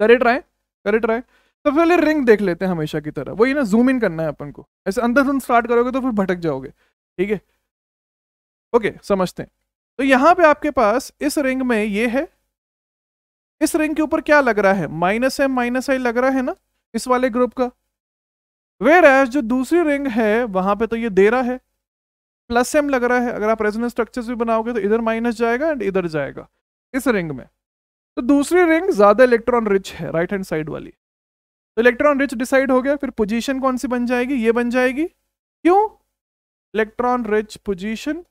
करेक्ट राय करेक्ट राय तो पहले रिंग देख लेते हैं हमेशा की तरह वही ना जूम इन करना है अपन को ऐसे अंदर से स्टार्ट करोगे तो फिर भटक जाओगे ठीक है ओके समझते हैं तो यहां पे आपके पास इस रिंग में ये है इस रिंग के ऊपर क्या लग रहा है माइनस एम माइनस आई लग रहा है ना इस वाले ग्रुप का वेर एज जो दूसरी रिंग है वहां पे तो ये दे रहा है प्लस एम लग रहा है अगर आप रेजोनेंस स्ट्रक्चर भी बनाओगे तो इधर माइनस जाएगा एंड इधर जाएगा इस रिंग में तो दूसरी रिंग ज़्यादा इलेक्ट्रॉन रिच है राइट हैंड साइड वाली तो इलेक्ट्रॉन रिच डिसाइड हो गया फिर पोजीशन कौन सी बन जाएगी ये बन जाएगी क्यों इलेक्ट्रॉन रिच पोजीशन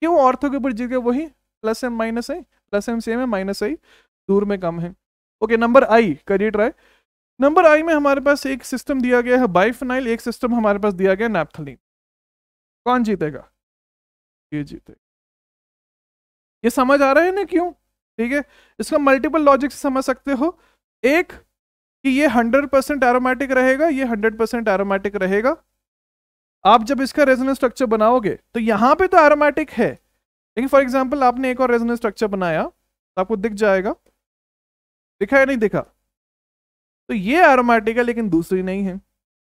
क्यों ऑर्थो के ऊपर जीत गया वही plus M minus I plus M same है माइनस आई दूर में कम है ओके नंबर आई करिए ट्राई नंबर आई में हमारे पास एक सिस्टम दिया गया है बाइफनाइल एक सिस्टम हमारे पास दिया गया नैप्थलीन कौन जीतेगा ये जीतेगा ये समझ आ रहा है ना क्यों ठीक है इसका मल्टीपल लॉजिक से समझ सकते हो एक कि ये 100 परसेंट एरोमेटिक रहेगा ये 100 परसेंट एरोमेटिक रहेगा आप जब इसका रेजोनेंस स्ट्रक्चर बनाओगे तो यहाँ पे तो एरोमेटिक है लेकिन फॉर एग्जाम्पल आपने एक और रेजोनेंस स्ट्रक्चर बनाया तो आपको दिख जाएगा दिखा या नहीं दिखा तो ये एरोमेटिक है लेकिन दूसरी नहीं है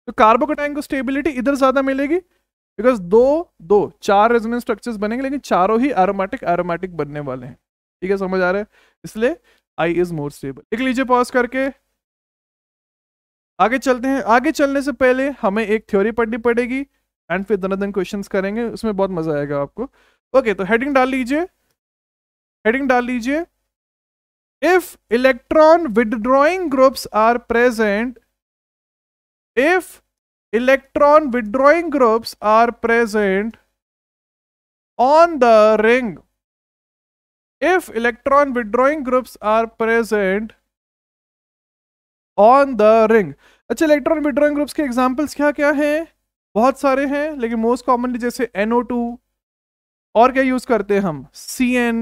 तो कार्बोकोटाइन को स्टेबिलिटी इधर ज़्यादा मिलेगी बिकॉज दो दो चार रेजोनेंस स्ट्रक्चर्स बनेंगे लेकिन चारों ही एरोमेटिक एरोमेटिक बनने वाले हैं ठीक है समझ आ रहा है इसलिए आई इज मोर स्टेबल लिख लीजिए पॉज करके आगे चलते हैं आगे चलने से पहले हमें एक थ्योरी पढ़नी पड़ेगी एंड फिर दोनों दिन क्वेश्चन करेंगे उसमें बहुत मजा आएगा आपको ओके तो हेडिंग डाल लीजिए हेडिंग डाल लीजिए if electron withdrawing groups are present if electron withdrawing groups are present on the ring if electron withdrawing groups are present on the ring अच्छा इलेक्ट्रॉन विड्रॉइंग ग्रुप्स के एग्जांपल्स क्या क्या हैं बहुत सारे हैं लेकिन मोस्ट कॉमनली जैसे NO2 और क्या यूज करते हैं हम CN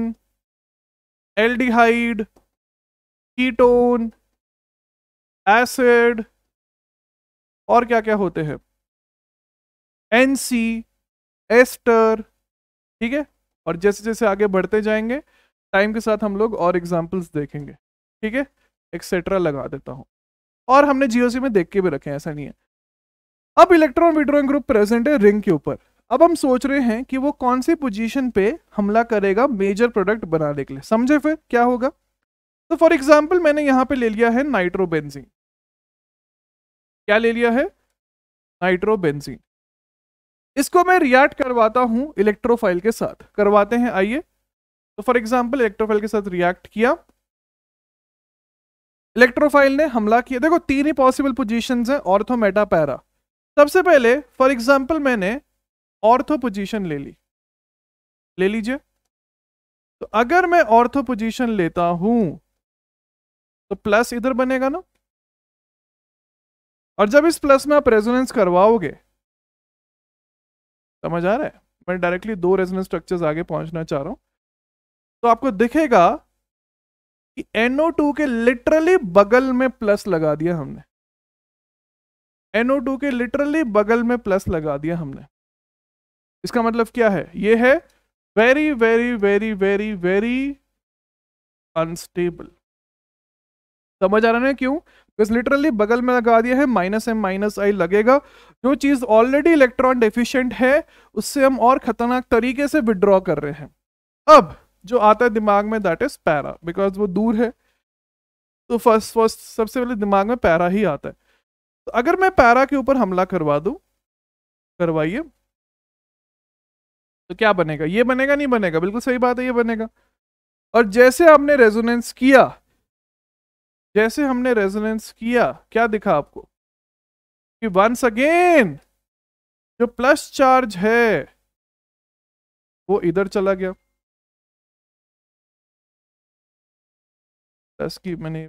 एल्डिहाइड कीटोन एसिड और क्या क्या होते हैं एनसी एस्टर ठीक है और जैसे जैसे आगे बढ़ते जाएंगे टाइम के साथ हम लोग और एग्जांपल्स देखेंगे ठीक है एक्सेट्रा लगा देता हूं और हमने जीओसी में देख के भी रखे हैं ऐसा नहीं है अब इलेक्ट्रॉन विड्रोइंग ग्रुप प्रेजेंट है रिंग के ऊपर अब हम सोच रहे हैं कि वो कौन सी पोजीशन पे हमला करेगा मेजर प्रोडक्ट बनाने के लिए समझे फिर क्या होगा तो फॉर एग्जाम्पल मैंने यहां पे ले लिया है नाइट्रोबेंजीन क्या ले लिया है नाइट्रोबेंजीन इसको मैं रिएक्ट करवाता हूं इलेक्ट्रोफाइल के साथ करवाते हैं आइए तो फॉर एग्जाम्पल इलेक्ट्रोफाइल के साथ रिएक्ट किया इलेक्ट्रोफाइल ने हमला किया देखो तीन ही पॉसिबल पोजीशंस हैं ऑर्थो मेटा पैरा सबसे पहले फॉर एग्जाम्पल मैंने ऑर्थो पोजीशन ले ली ले लीजिए तो अगर मैं ऑर्थो पोजीशन लेता हूं तो प्लस इधर बनेगा ना और जब इस प्लस में आप रेजोनेंस करवाओगे समझ आ रहा है मैं डायरेक्टली दो रेजोनेंस स्ट्रक्चर्स आगे पहुंचना चाह रहा हूं तो आपको दिखेगा कि NO2 के लिटरली बगल में प्लस लगा दिया हमने NO2 के लिटरली बगल में प्लस लगा दिया हमने इसका मतलब क्या है ये है very very very very very unstable समझ आ रहा है क्यों बिकॉज लिटरली बगल में लगा दिया है माइनस एम माइनस आई लगेगा जो चीज़ ऑलरेडी इलेक्ट्रॉन डेफिशियंट है उससे हम और खतरनाक तरीके से विड्रॉ कर रहे हैं अब जो आता है दिमाग में दैट इज पैरा बिकॉज वो दूर है तो फर्स्ट फर्स्ट सबसे पहले दिमाग में पैरा ही आता है तो अगर मैं पैरा के ऊपर हमला करवा दू करवाइए तो क्या बनेगा ये बनेगा नहीं बनेगा बिल्कुल सही बात है ये बनेगा और जैसे आपने रेजोनेंस किया जैसे हमने रेजोनेंस किया क्या दिखा आपको कि वंस अगेन जो प्लस चार्ज है वो इधर चला गया प्लस की मैंने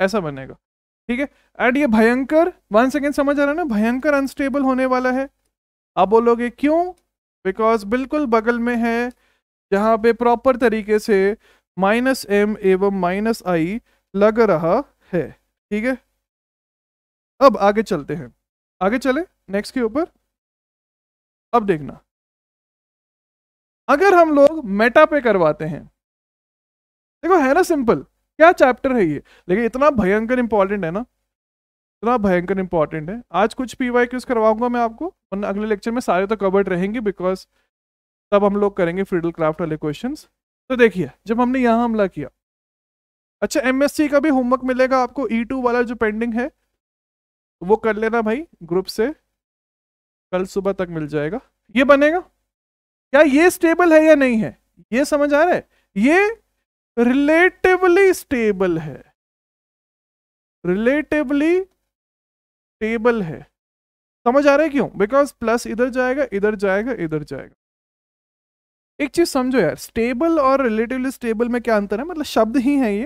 ऐसा बनेगा ठीक है एंड ये भयंकर वन सेकेंड समझ आ रहा है ना भयंकर अनस्टेबल होने वाला है आप बोलोगे क्यों बिकॉज बिल्कुल बगल में है जहाँ पे प्रॉपर तरीके से माइनस एम एवं माइनस आई लग रहा है ठीक है अब आगे चलते हैं आगे चले नेक्स्ट के ऊपर अब देखना अगर हम लोग मेटा पे करवाते हैं देखो है ना सिंपल क्या चैप्टर है ये लेकिन इतना भयंकर इंपॉर्टेंट है ना इतना भयंकर इंपॉर्टेंट है आज कुछ पी वाई क्यूज करवाऊंगा मैं आपको अगले लेक्चर में सारे तो कवर्ड रहेंगे बिकॉज तब हम लोग करेंगे फ्रीडल क्राफ्ट वाले क्वेश्चन तो देखिए जब हमने यहाँ हमला किया अच्छा एमएससी का भी होमवर्क मिलेगा आपको ई e टू वाला जो पेंडिंग है वो कर लेना भाई ग्रुप से कल सुबह तक मिल जाएगा ये बनेगा क्या ये स्टेबल है या नहीं है ये समझ आ रहा है ये रिलेटिवली स्टेबल है रिलेटिवली स्टेबल है समझ आ रहा है क्यों बिकॉज प्लस इधर जाएगा इधर जाएगा इधर जाएगा एक चीज़ समझो यार स्टेबल और रिलेटिवली स्टेबल में क्या अंतर है मतलब शब्द ही है ये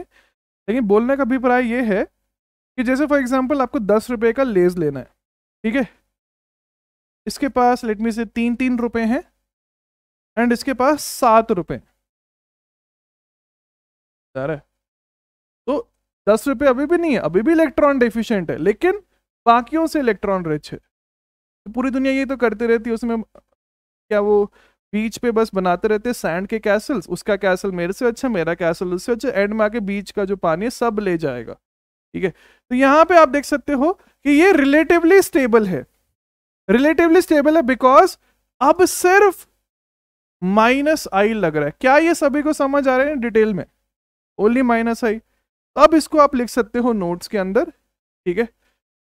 लेकिन बोलने का अभिप्राय ये है कि जैसे फॉर एग्जाम्पल आपको दस रुपए का लेज लेना है ठीक है इसके पास लेट मी से तीन तीन रुपए हैं एंड इसके पास सात रुपए तो दस रुपए अभी भी नहीं है अभी भी इलेक्ट्रॉन डेफिशिएंट है लेकिन बाकियों से इलेक्ट्रॉन रिच है तो पूरी दुनिया ये तो करती रहती है उसमें क्या वो बीच पे बस बनाते रहते हैं सैंड के कैसल्स उसका कैसल मेरे से अच्छा मेरा कैसल उससे अच्छा एंड में आके बीच का जो पानी है सब ले जाएगा ठीक है तो यहाँ पे आप देख सकते हो कि ये रिलेटिवली स्टेबल है रिलेटिवली स्टेबल है बिकॉज अब सिर्फ माइनस आई लग रहा है क्या ये सभी को समझ आ रहे हैं डिटेल में ओनली माइनस आई अब इसको आप लिख सकते हो नोट्स के अंदर ठीक है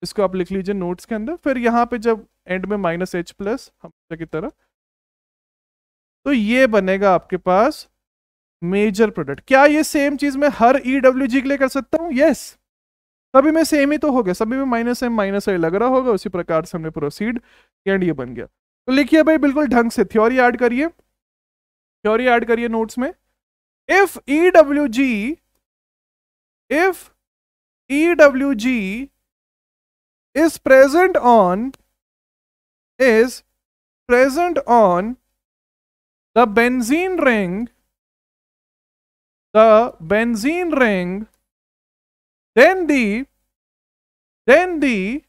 इसको आप लिख लीजिए नोट्स के अंदर फिर यहाँ पे जब एंड में माइनस एच प्लस हमेशा की तरह तो ये बनेगा आपके पास मेजर प्रोडक्ट क्या ये सेम चीज मैं हर ईडब्ल्यू जी के लिए कर सकता हूँ यस सभी में सेम ही तो हो गया सभी में माइनस एम माइनस आई लग रहा होगा उसी प्रकार से हमने प्रोसीड एंड ये बन गया तो लिखिए भाई बिल्कुल ढंग से थ्योरी ऐड करिए थ्योरी ऐड करिए नोट्स में if E W G if E W G is present on is present on The benzene ring, the benzene ring, then the, then the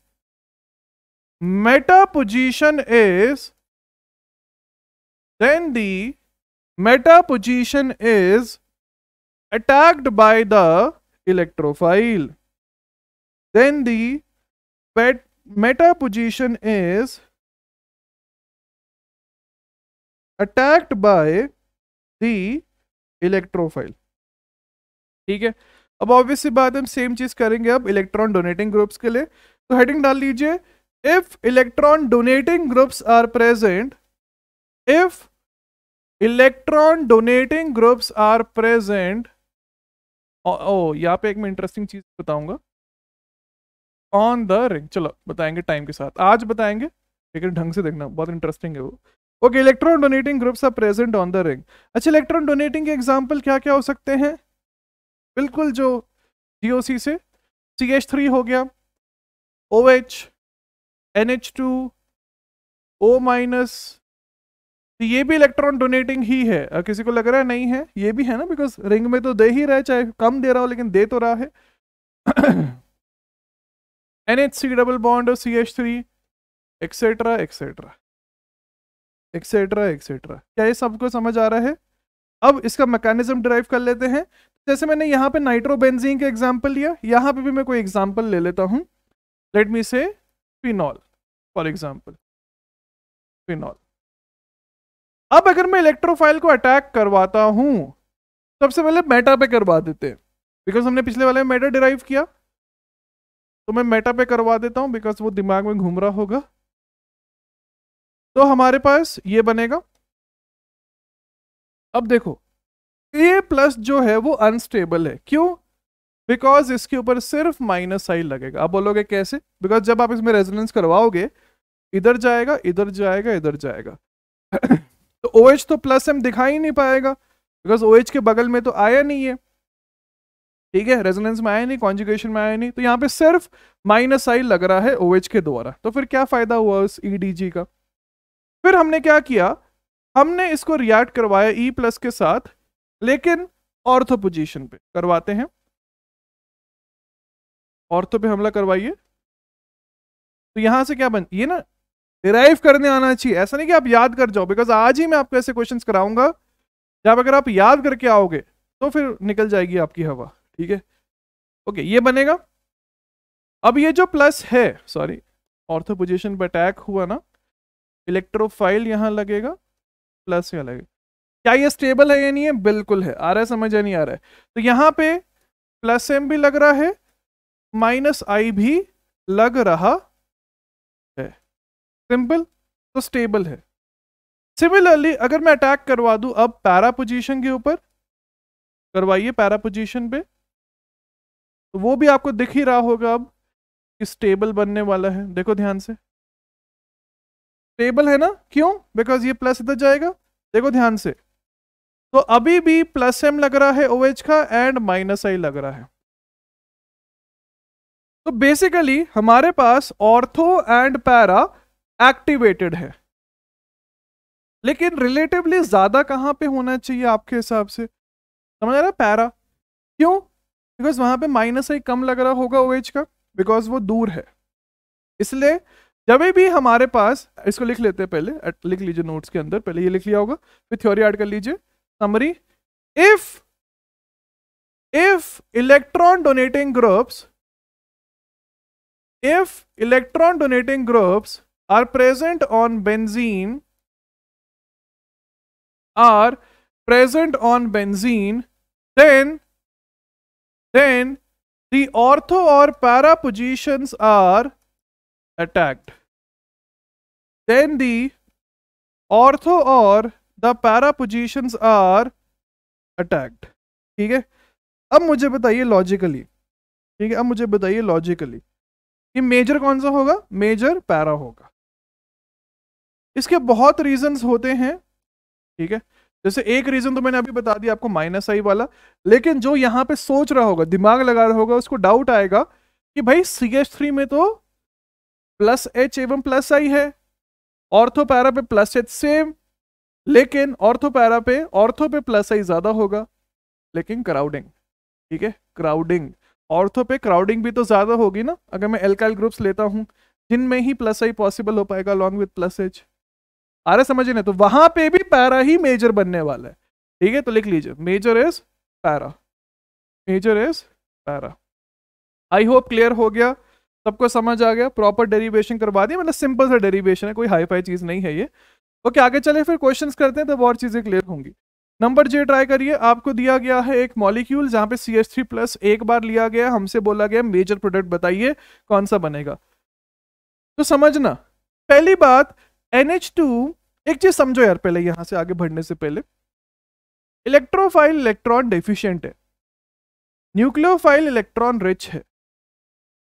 meta position is, then the meta position is attacked by the electrophile. Then the meta position is attacked by the electrophile ठीक है अब obvious सी बात हम same चीज करेंगे अब electron donating groups के लिए तो हेडिंग डाल लीजिए if electron donating groups are present if electron donating groups are present ओ यहाँ पे एक मैं इंटरेस्टिंग चीज बताऊंगा ऑन द रिंग चलो बताएंगे टाइम के साथ आज बताएंगे लेकिन ढंग से देखना बहुत इंटरेस्टिंग है वो okay electron donating groups are present on the ring अच्छा इलेक्ट्रॉन डोनेटिंग के एग्जाम्पल क्या क्या हो सकते हैं बिल्कुल जो जीओसी से सी एच थ्री हो गया O H N H two O minus तो ये भी इलेक्ट्रॉन डोनेटिंग ही है आ, किसी को लग रहा है नहीं है ये भी है ना बिकॉज रिंग में तो दे ही रहा है चाहे कम दे रहा हो लेकिन दे तो रहा है N H C double bond और C H three etcetera etcetera etcetera etcetera क्या ये सबको समझ आ रहा है अब इसका मैकेनिज्म ड्राइव कर लेते हैं जैसे मैंने यहाँ पे नाइट्रोबेंजीन का एग्जाम्पल लिया यहाँ पे भी मैं कोई एग्जाम्पल ले लेता हूँ लेट मी से फिनॉल फॉर एग्जाम्पल फिनॉल अब अगर मैं इलेक्ट्रोफाइल को अटैक करवाता हूँ सबसे पहले मेटा पे करवा देते हैं बिकॉज हमने पिछले वाले में मेटा डिराइव किया तो मैं मेटा पे करवा देता हूँ बिकॉज वो दिमाग में घूम रहा होगा तो हमारे पास ये बनेगा अब देखो ए प्लस जो है वो अनस्टेबल है क्यों बिकॉज इसके ऊपर सिर्फ माइनस साइन लगेगा आप बोलोगे कैसे बिकॉज जब आप इसमें रेजोनेंस करवाओगे इधर जाएगा इधर जाएगा इधर जाएगा [COUGHS] तो ओ OH तो प्लस एम दिखा ही नहीं पाएगा बिकॉज ओ OH के बगल में तो आया नहीं है ठीक है रेजोनेंस में आया नहीं कॉन्जुकेशन में आया नहीं तो यहाँ पे सिर्फ माइनस आई लग रहा है ओ OH के द्वारा तो फिर क्या फायदा हुआ उस ई e का फिर हमने क्या किया हमने इसको रिएक्ट करवाया ई e प्लस के साथ लेकिन ऑर्थो पोजीशन पे करवाते हैं ऑर्थो पे हमला करवाइए तो यहां से क्या बन ये ना डिराइव करने आना चाहिए ऐसा नहीं कि आप याद कर जाओ बिकॉज आज ही मैं आपको ऐसे क्वेश्चन कराऊंगा जब अगर आप याद करके आओगे तो फिर निकल जाएगी आपकी हवा ठीक है ओके ये बनेगा अब ये जो प्लस है सॉरी ऑर्थो पोजिशन पर अटैक हुआ ना इलेक्ट्रोफाइल यहाँ लगेगा प्लस यहाँ लगेगा क्या ये स्टेबल है या नहीं है बिल्कुल है आ रहा है समझ नहीं आ रहा है तो यहाँ पे प्लस एम भी लग रहा है माइनस आई भी लग रहा है सिंपल तो स्टेबल है सिमिलरली अगर मैं अटैक करवा दूं अब पैरा पोजीशन के ऊपर करवाइए पैरा पोजीशन पे तो वो भी आपको दिख ही रहा होगा अब कि स्टेबल बनने वाला है देखो ध्यान से स्टेबल है ना क्यों बिकॉज ये प्लस इधर जाएगा देखो ध्यान से तो अभी भी प्लस एम लग रहा है ओ OH का एंड माइनस आई लग रहा है तो बेसिकली हमारे पास ऑर्थो एंड पैरा एक्टिवेटेड है लेकिन रिलेटिवली ज्यादा कहाँ पे होना चाहिए आपके हिसाब से समझ आ रहा है पैरा क्यों बिकॉज वहां पे माइनस आई कम लग रहा होगा ओ OH का बिकॉज वो दूर है इसलिए जब भी हमारे पास इसको लिख लेते हैं पहले लिख लीजिए नोट्स के अंदर पहले ये लिख लिया होगा फिर थ्योरी ऐड कर लीजिए summary if if electron donating groups if electron donating groups are present on benzene are present on benzene then then the ortho और para positions are attacked. Then the ortho or the para position are attacked ठीक है अब मुझे बताइए logically ठीक है अब मुझे बताइए लॉजिकली ये मेजर कौन सा होगा मेजर पैरा होगा इसके बहुत रीजंस होते हैं ठीक है जैसे एक रीजन तो मैंने अभी बता दिया आपको माइनस आई वाला लेकिन जो यहां पे सोच रहा होगा दिमाग लगा रहा होगा उसको डाउट आएगा कि भाई सी एच थ्री में तो प्लस एच एवं प्लस आई है ऑर्थो पैरा पे प्लस एच सेम लेकिन ऑर्थो पैरा पे ऑर्थो पे प्लस आई ज्यादा होगा लेकिन क्राउडिंग ठीक है क्राउडिंग ऑर्थो पे क्राउडिंग भी तो ज्यादा होगी ना अगर मैं एल्काइल ग्रुप्स लेता हूं जिनमें ही प्लस आई पॉसिबल हो पाएगा लॉन्ग विथ प्लस एच आ रहा समझ नहीं तो वहां पे भी पैरा ही मेजर बनने वाला है ठीक है तो लिख लीजिए major is para major is para I hope clear हो गया सबको समझ आ गया प्रॉपर डेरीवेशन करवा दी मतलब सिंपल सा डेरीवेशन है कोई हाई फाई चीज़ नहीं है ये ओके आगे चले फिर क्वेश्चन करते हैं तब और चीज़ें क्लियर होंगी नंबर जे ट्राई करिए आपको दिया गया है एक मॉलिक्यूल जहाँ पे सी एच थ्री प्लस एक बार लिया गया हमसे बोला गया मेजर प्रोडक्ट बताइए कौन सा बनेगा तो समझना पहली बात एन एच टू एक चीज समझो यार पहले यहाँ से आगे बढ़ने से पहले इलेक्ट्रोफाइल इलेक्ट्रॉन डेफिशिएंट है न्यूक्लियोफाइल इलेक्ट्रॉन रिच है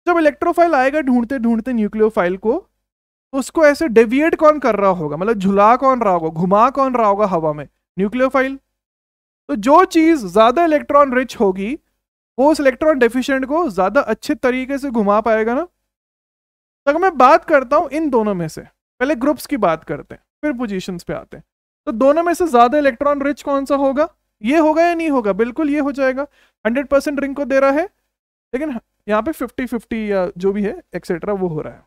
जब इलेक्ट्रोफाइल आएगा ढूंढते ढूंढते न्यूक्लियोफाइल को तो उसको ऐसे डेविएट कौन कर रहा होगा मतलब झुला कौन रहा होगा घुमा कौन रहा होगा हवा में न्यूक्लियोफाइल तो जो चीज़ ज़्यादा इलेक्ट्रॉन रिच होगी वो उस इलेक्ट्रॉन डेफिशिएंट को ज़्यादा अच्छे तरीके से घुमा पाएगा ना तो अगर मैं बात करता हूँ इन दोनों में से पहले ग्रुप्स की बात करते हैं फिर पोजिशन पे आते हैं तो दोनों में से ज़्यादा इलेक्ट्रॉन रिच कौन सा होगा ये होगा या नहीं होगा बिल्कुल ये हो जाएगा हंड्रेड परसेंट रिंग को दे रहा है लेकिन यहाँ पे फिफ्टी फिफ्टी या जो भी है एक्सेट्रा वो हो रहा है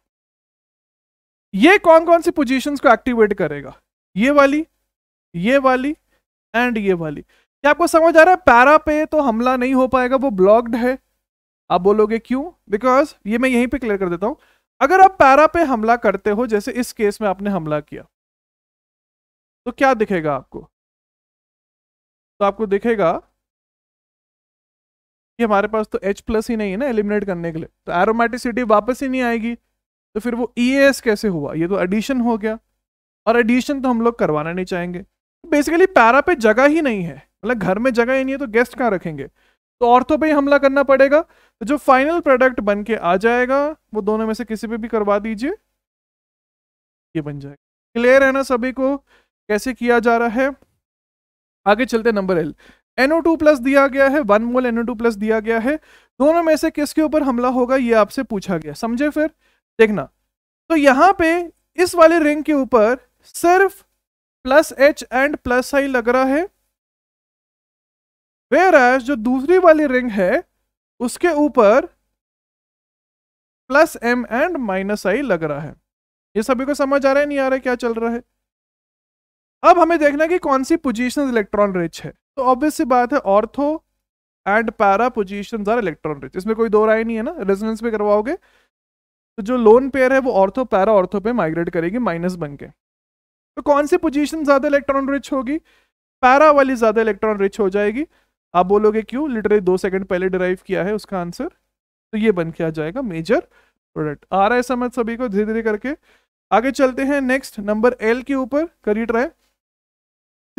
ये कौन कौन सी पोजीशंस को एक्टिवेट करेगा ये वाली ये वाली एंड ये वाली क्या आपको समझ आ रहा है पैरा पे तो हमला नहीं हो पाएगा वो ब्लॉक्ड है आप बोलोगे क्यों बिकॉज ये मैं यहीं पे क्लियर कर देता हूं अगर आप पैरा पे हमला करते हो जैसे इस केस में आपने हमला किया तो क्या दिखेगा आपको तो आपको दिखेगा हमारे पास तो एच प्लस ही नहीं है ना एलिमिनेट करने के लिए तो एरोमेटिसिटी वापस ही नहीं आएगी तो फिर वो ई e कैसे हुआ ये तो एडिशन हो गया और एडिशन तो हम लोग करवाना नहीं चाहेंगे बेसिकली पैरा पे जगह ही नहीं है मतलब घर में जगह ही नहीं है तो गेस्ट कहाँ रखेंगे तो औरतों पर ही हमला करना पड़ेगा तो जो फाइनल प्रोडक्ट बन के आ जाएगा वो दोनों में से किसी पे भी करवा दीजिए ये बन जाएगा क्लियर है ना सभी को कैसे किया जा रहा है आगे चलते नंबर एल NO2 प्लस दिया गया है वन मोल NO2 प्लस दिया गया है दोनों में से किसके ऊपर हमला होगा ये आपसे पूछा गया समझे फिर देखना तो यहाँ पे इस वाले रिंग के ऊपर सिर्फ plus H and plus I लग रहा है वेर एज जो दूसरी वाली रिंग है उसके ऊपर plus M and minus I लग रहा है ये सभी को समझ आ रहा है नहीं आ रहा है क्या चल रहा है अब हमें देखना कि कौन सी पोजिशन इलेक्ट्रॉन रिच है तो ऑब्वियस सी बात है ortho and para position are electron rich इसमें कोई दो राय नहीं है ना रेजिडेंस पे करवाओगे तो जो लोन पेयर है वो ऑर्थो पैरा ऑर्थो पे माइग्रेट करेगी माइनस बन के तो कौन सी पोजीशन ज़्यादा इलेक्ट्रॉन रिच होगी पैरा वाली ज़्यादा इलेक्ट्रॉन रिच हो जाएगी आप बोलोगे क्यों लिटरली दो सेकंड पहले डिराइव किया है उसका आंसर तो ये बन के आ जाएगा मेजर प्रोडक्ट आ रहा है समझ सभी को धीरे धीरे करके आगे चलते हैं नेक्स्ट नंबर एल के ऊपर करी try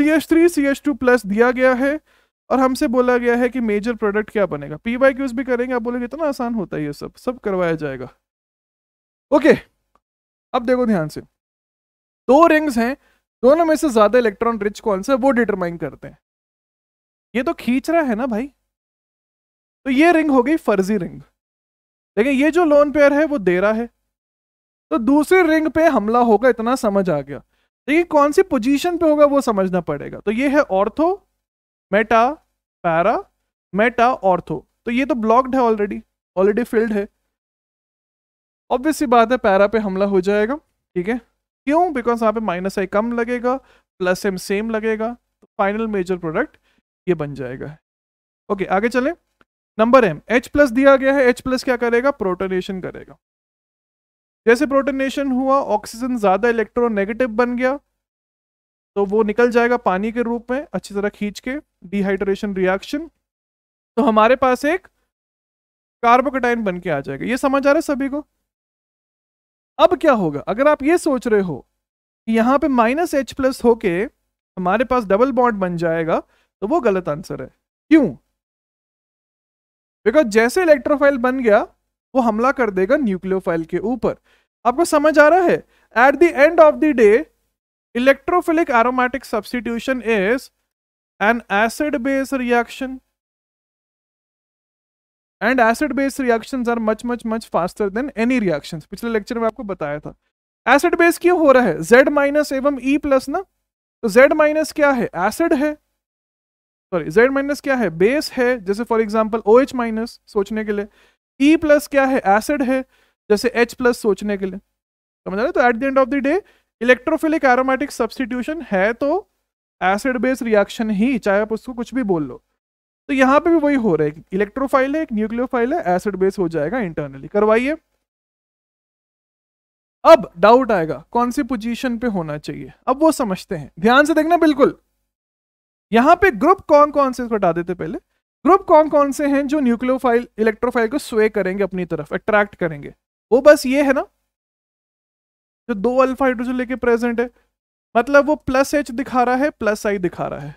C H three C H two plus दिया गया है और हमसे बोला गया है कि मेजर प्रोडक्ट क्या बनेगा पी वाई क्यूज भी करेंगे आप बोलेंगे इतना आसान होता है ये सब सब करवाया जाएगा ओके अब देखो ध्यान से दो रिंग्स हैं दोनों में से ज्यादा इलेक्ट्रॉन रिच कौन सा वो डिटरमाइन करते हैं ये तो खींच रहा है ना भाई तो ये रिंग हो गई फर्जी रिंग लेकिन ये जो लोन पेयर है वो दे रहा है तो दूसरी रिंग पे हमला होगा इतना समझ आ गया देखिए कौन सी पोजीशन पे होगा वो समझना पड़ेगा तो ये है ortho meta para meta ortho तो ये तो ब्लॉक्ड है ऑलरेडी ऑलरेडी फिल्ड है ऑब्वियस सी बात है पैरा पे हमला हो जाएगा ठीक है क्यों बिकॉज यहाँ पे माइनस आई कम लगेगा प्लस एम सेम लगेगा तो फाइनल मेजर प्रोडक्ट ये बन जाएगा ओके आगे चले नंबर एम एच प्लस दिया गया है एच प्लस क्या करेगा प्रोटोनेशन करेगा जैसे प्रोटोनेशन हुआ ऑक्सीजन ज़्यादा इलेक्ट्रोनेगेटिव बन गया तो वो निकल जाएगा पानी के रूप में अच्छी तरह खींच के डिहाइड्रेशन रिएक्शन तो हमारे पास एक कार्बोकटाइन बन के आ जाएगा ये समझ आ रहा है सभी को अब क्या होगा अगर आप ये सोच रहे हो कि यहाँ पे माइनस एच प्लस होके हमारे पास डबल बॉन्ड बन जाएगा तो वो गलत आंसर है क्यों बिकॉज जैसे इलेक्ट्रोफाइल बन गया वो हमला कर देगा न्यूक्लियोफाइल के ऊपर आपको समझ आ रहा है at the end of the day electrophilic aromatic substitution is an acid base reaction and acid base reaction are much much much faster than any reaction पिछले लेक्चर में आपको बताया था एसिड बेस क्यों हो रहा है जेड माइनस एवं ई e प्लस ना तो जेड माइनस क्या है एसिड है सॉरी जेड माइनस क्या है बेस है जैसे for example O H minus सोचने के लिए ई e प्लस क्या है एसिड है जैसे एच प्लस सोचने के लिए समझ आ रहे तो at the end of the day electrophilic aromatic substitution है तो एसिड बेस रिएक्शन ही चाहे आप उसको कुछ भी बोल लो तो यहाँ पे भी वही हो रहा है इलेक्ट्रोफाइल है एक न्यूक्लियोफाइल है एसिड बेस हो जाएगा इंटरनली करवाइए अब डाउट आएगा कौन सी पोजीशन पे होना चाहिए अब वो समझते हैं ध्यान से देखना बिल्कुल यहां पे ग्रुप कौन कौन से बता देते पहले ग्रुप कौन कौन से हैं जो न्यूक्लियोफाइल इलेक्ट्रोफाइल को स्वे करेंगे अपनी तरफ अट्रैक्ट करेंगे वो बस ये है ना जो दो अल्फा हाइड्रोजन लेके प्रेजेंट है मतलब वो प्लस एच दिखा रहा है प्लस आई दिखा रहा है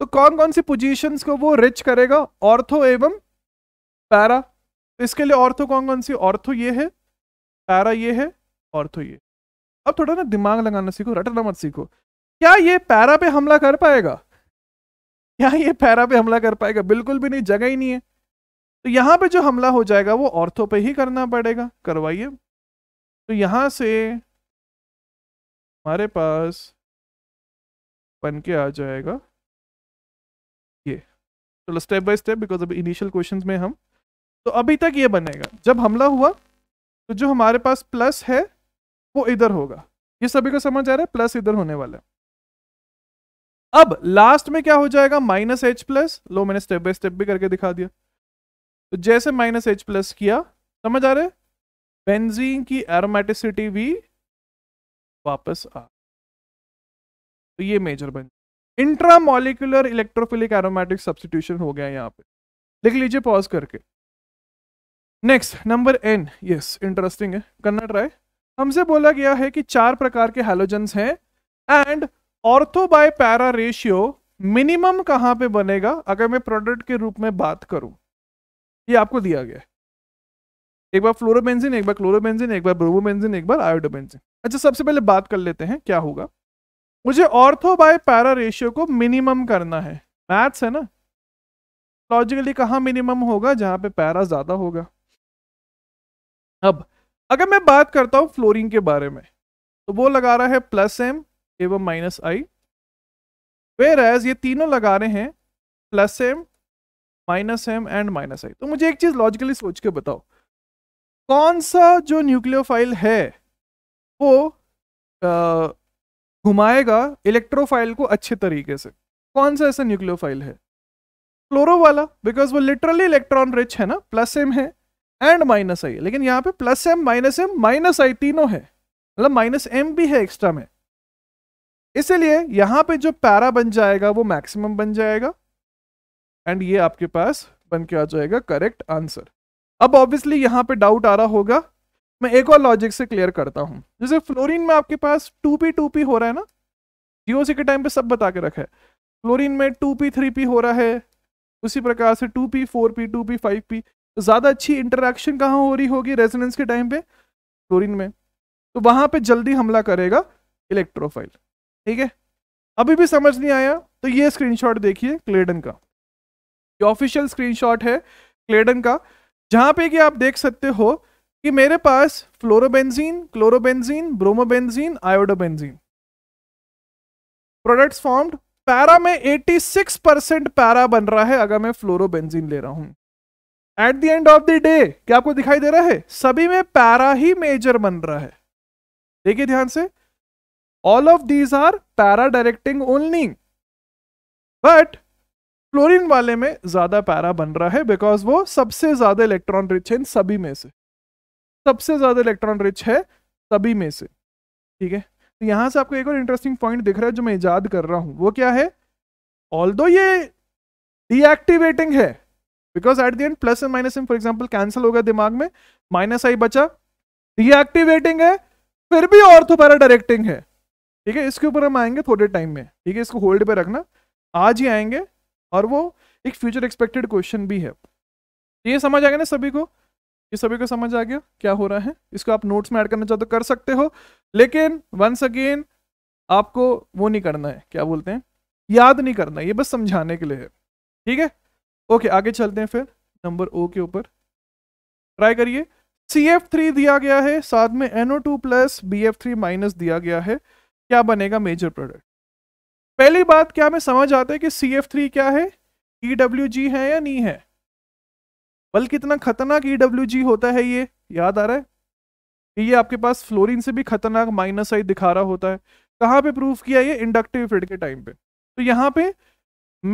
तो कौन कौन सी पोजीशंस को वो रिच करेगा ऑर्थो एवं पैरा तो इसके लिए ऑर्थो कौन कौन सी ऑर्थो ये है पैरा ये है ऑर्थो ये अब थोड़ा ना दिमाग लगाना सीखो रटना मत सीखो क्या ये पैरा पे हमला कर पाएगा क्या ये पैरा पे हमला कर पाएगा बिल्कुल भी नहीं जगह ही नहीं है तो यहाँ पे जो हमला हो जाएगा वो ऑर्थो पे ही करना पड़ेगा करवाइए तो यहाँ से हमारे पास बन के आ जाएगा ये चलो स्टेप बाय स्टेप बिकॉज अभी इनिशियल क्वेश्चंस में हम तो अभी तक ये बनेगा जब हमला हुआ तो जो हमारे पास प्लस है वो इधर होगा ये सभी को समझ आ रहा है प्लस इधर होने वाला है अब लास्ट में क्या हो जाएगा माइनस एच प्लस लो मैंने स्टेप बाय स्टेप भी करके दिखा दिया तो जैसे माइनस एच प्लस किया समझ आ रहे बेंजीन की एरोमेटिसिटी भी वापस आ तो ये मेजर बन इंट्रामोलिकुलर इलेक्ट्रोफिलिक एरोमेटिक सब्सटीट्यूशन हो गया यहाँ पे लिख लीजिए पॉज करके next number N yes interesting है करना ट्राई हमसे बोला गया है कि चार प्रकार के हेलोजन हैं and ortho by para ratio minimum कहां पे बनेगा अगर मैं प्रोडक्ट के रूप में बात करूं ये आपको दिया गया है एक बार फ्लोरोबेंजिन एक बार क्लोरोबेंजिन एक बार ब्रोबोबेंजिन एक बार आयोडोबेंजिन अच्छा सबसे पहले बात कर लेते हैं क्या होगा मुझे ऑर्थो बाय पैरा रेशियो को मिनिमम करना है मैथ्स है ना लॉजिकली कहा मिनिमम होगा जहां पे पैरा ज़्यादा होगा अब अगर मैं बात करता हूं फ्लोरिंग के बारे में तो वो लगा रहा है प्लस एम एवं माइनस आई वेर एज ये तीनों लगा रहे हैं plus M minus M and minus I तो मुझे एक चीज़ लॉजिकली सोच के बताओ कौन सा जो न्यूक्लियोफाइल है वो घुमाएगा इलेक्ट्रोफाइल को अच्छे तरीके से कौन सा ऐसा न्यूक्लियोफाइल है क्लोरो वाला बिकॉज वो लिटरली इलेक्ट्रॉन रिच है ना प्लस एम है एंड माइनस आई लेकिन यहाँ पे plus M minus M minus I तीनों है मतलब माइनस एम भी है एक्स्ट्रा में इसलिए यहां पे जो पैरा बन जाएगा वो मैक्सिमम बन जाएगा एंड ये आपके पास बन के आ जाएगा करेक्ट आंसर अब ऑब्वियसली यहाँ पे डाउट आ रहा होगा मैं एक और लॉजिक से क्लियर करता हूँ जैसे फ्लोरीन में आपके पास टू पी टू पी हो रहा है ना जीओसी के टाइम पे सब बता के रखा है फ्लोरीन में टू पी थ्री पी हो रहा है उसी प्रकार से two P four P two P five P ज़्यादा अच्छी इंटरेक्शन कहाँ हो रही होगी रेजिनेंस के टाइम पे फ्लोरिन में तो वहाँ पर जल्दी हमला करेगा इलेक्ट्रोफाइल ठीक है अभी भी समझ नहीं आया तो ये स्क्रीनशॉट देखिए क्लेडन का ये ऑफिशियल स्क्रीनशॉट है क्लेडन का जहाँ पे कि आप देख सकते हो कि मेरे पास fluorobenzene chlorobenzene bromobenzene iodobenzene products formed para में 86 परसेंट पैरा बन रहा है अगर मैं फ्लोरोबेंजीन ले रहा हूं at the end of the day क्या आपको दिखाई दे रहा है सभी में पैरा ही मेजर बन रहा है देखिए ध्यान से all of these are para directing only but chlorine वाले में ज्यादा पैरा बन रहा है बिकॉज वो सबसे ज्यादा इलेक्ट्रॉन रिच है इन सभी में से सबसे ज्यादा इलेक्ट्रॉन रिच है सभी में से ठीक है तो यहां से आपको एक और इंटरेस्टिंग पॉइंट दिख रहा है जो मैं ईजाद कर रहा हूं वो क्या है ऑल दो ये डीएक्टिवेटिंग है because at the end plus and minus M for example cancel हो गया दिमाग में माइनस आई बचा डीएक्टिवेटिंग है फिर भी ऑर्थोपैरा तो डायरेक्टिंग है ठीक है इसके ऊपर हम आएंगे थोड़े टाइम में ठीक है इसको होल्ड पे रखना आज ही आएंगे और वो एक फ्यूचर एक्सपेक्टेड क्वेश्चन भी है तो ये समझ आ गया ना सभी को ये सभी को समझ आ गया क्या हो रहा है इसको आप नोट्स में ऐड करना चाहते हो तो कर सकते हो लेकिन वंस अगेन आपको वो नहीं करना है क्या बोलते हैं याद नहीं करना ये बस समझाने के लिए है ठीक है ओके आगे चलते हैं फिर नंबर ओ के ऊपर ट्राई करिए सी एफ थ्री दिया गया है साथ में NO two plus B F three minus दिया गया है क्या बनेगा मेजर प्रोडक्ट पहली बात क्या हमें समझ आता है कि सी एफ थ्री क्या है ई डब्ल्यू जी है या नहीं है बल्कि इतना खतरनाक ई डब्ल्यू जी होता है ये याद आ रहा है ये आपके पास फ्लोरिन से भी खतरनाक माइनस आई दिखा रहा होता है कहाँ पे प्रूफ किया ये इंडक्टिव इफेक्ट के टाइम पे तो यहाँ पे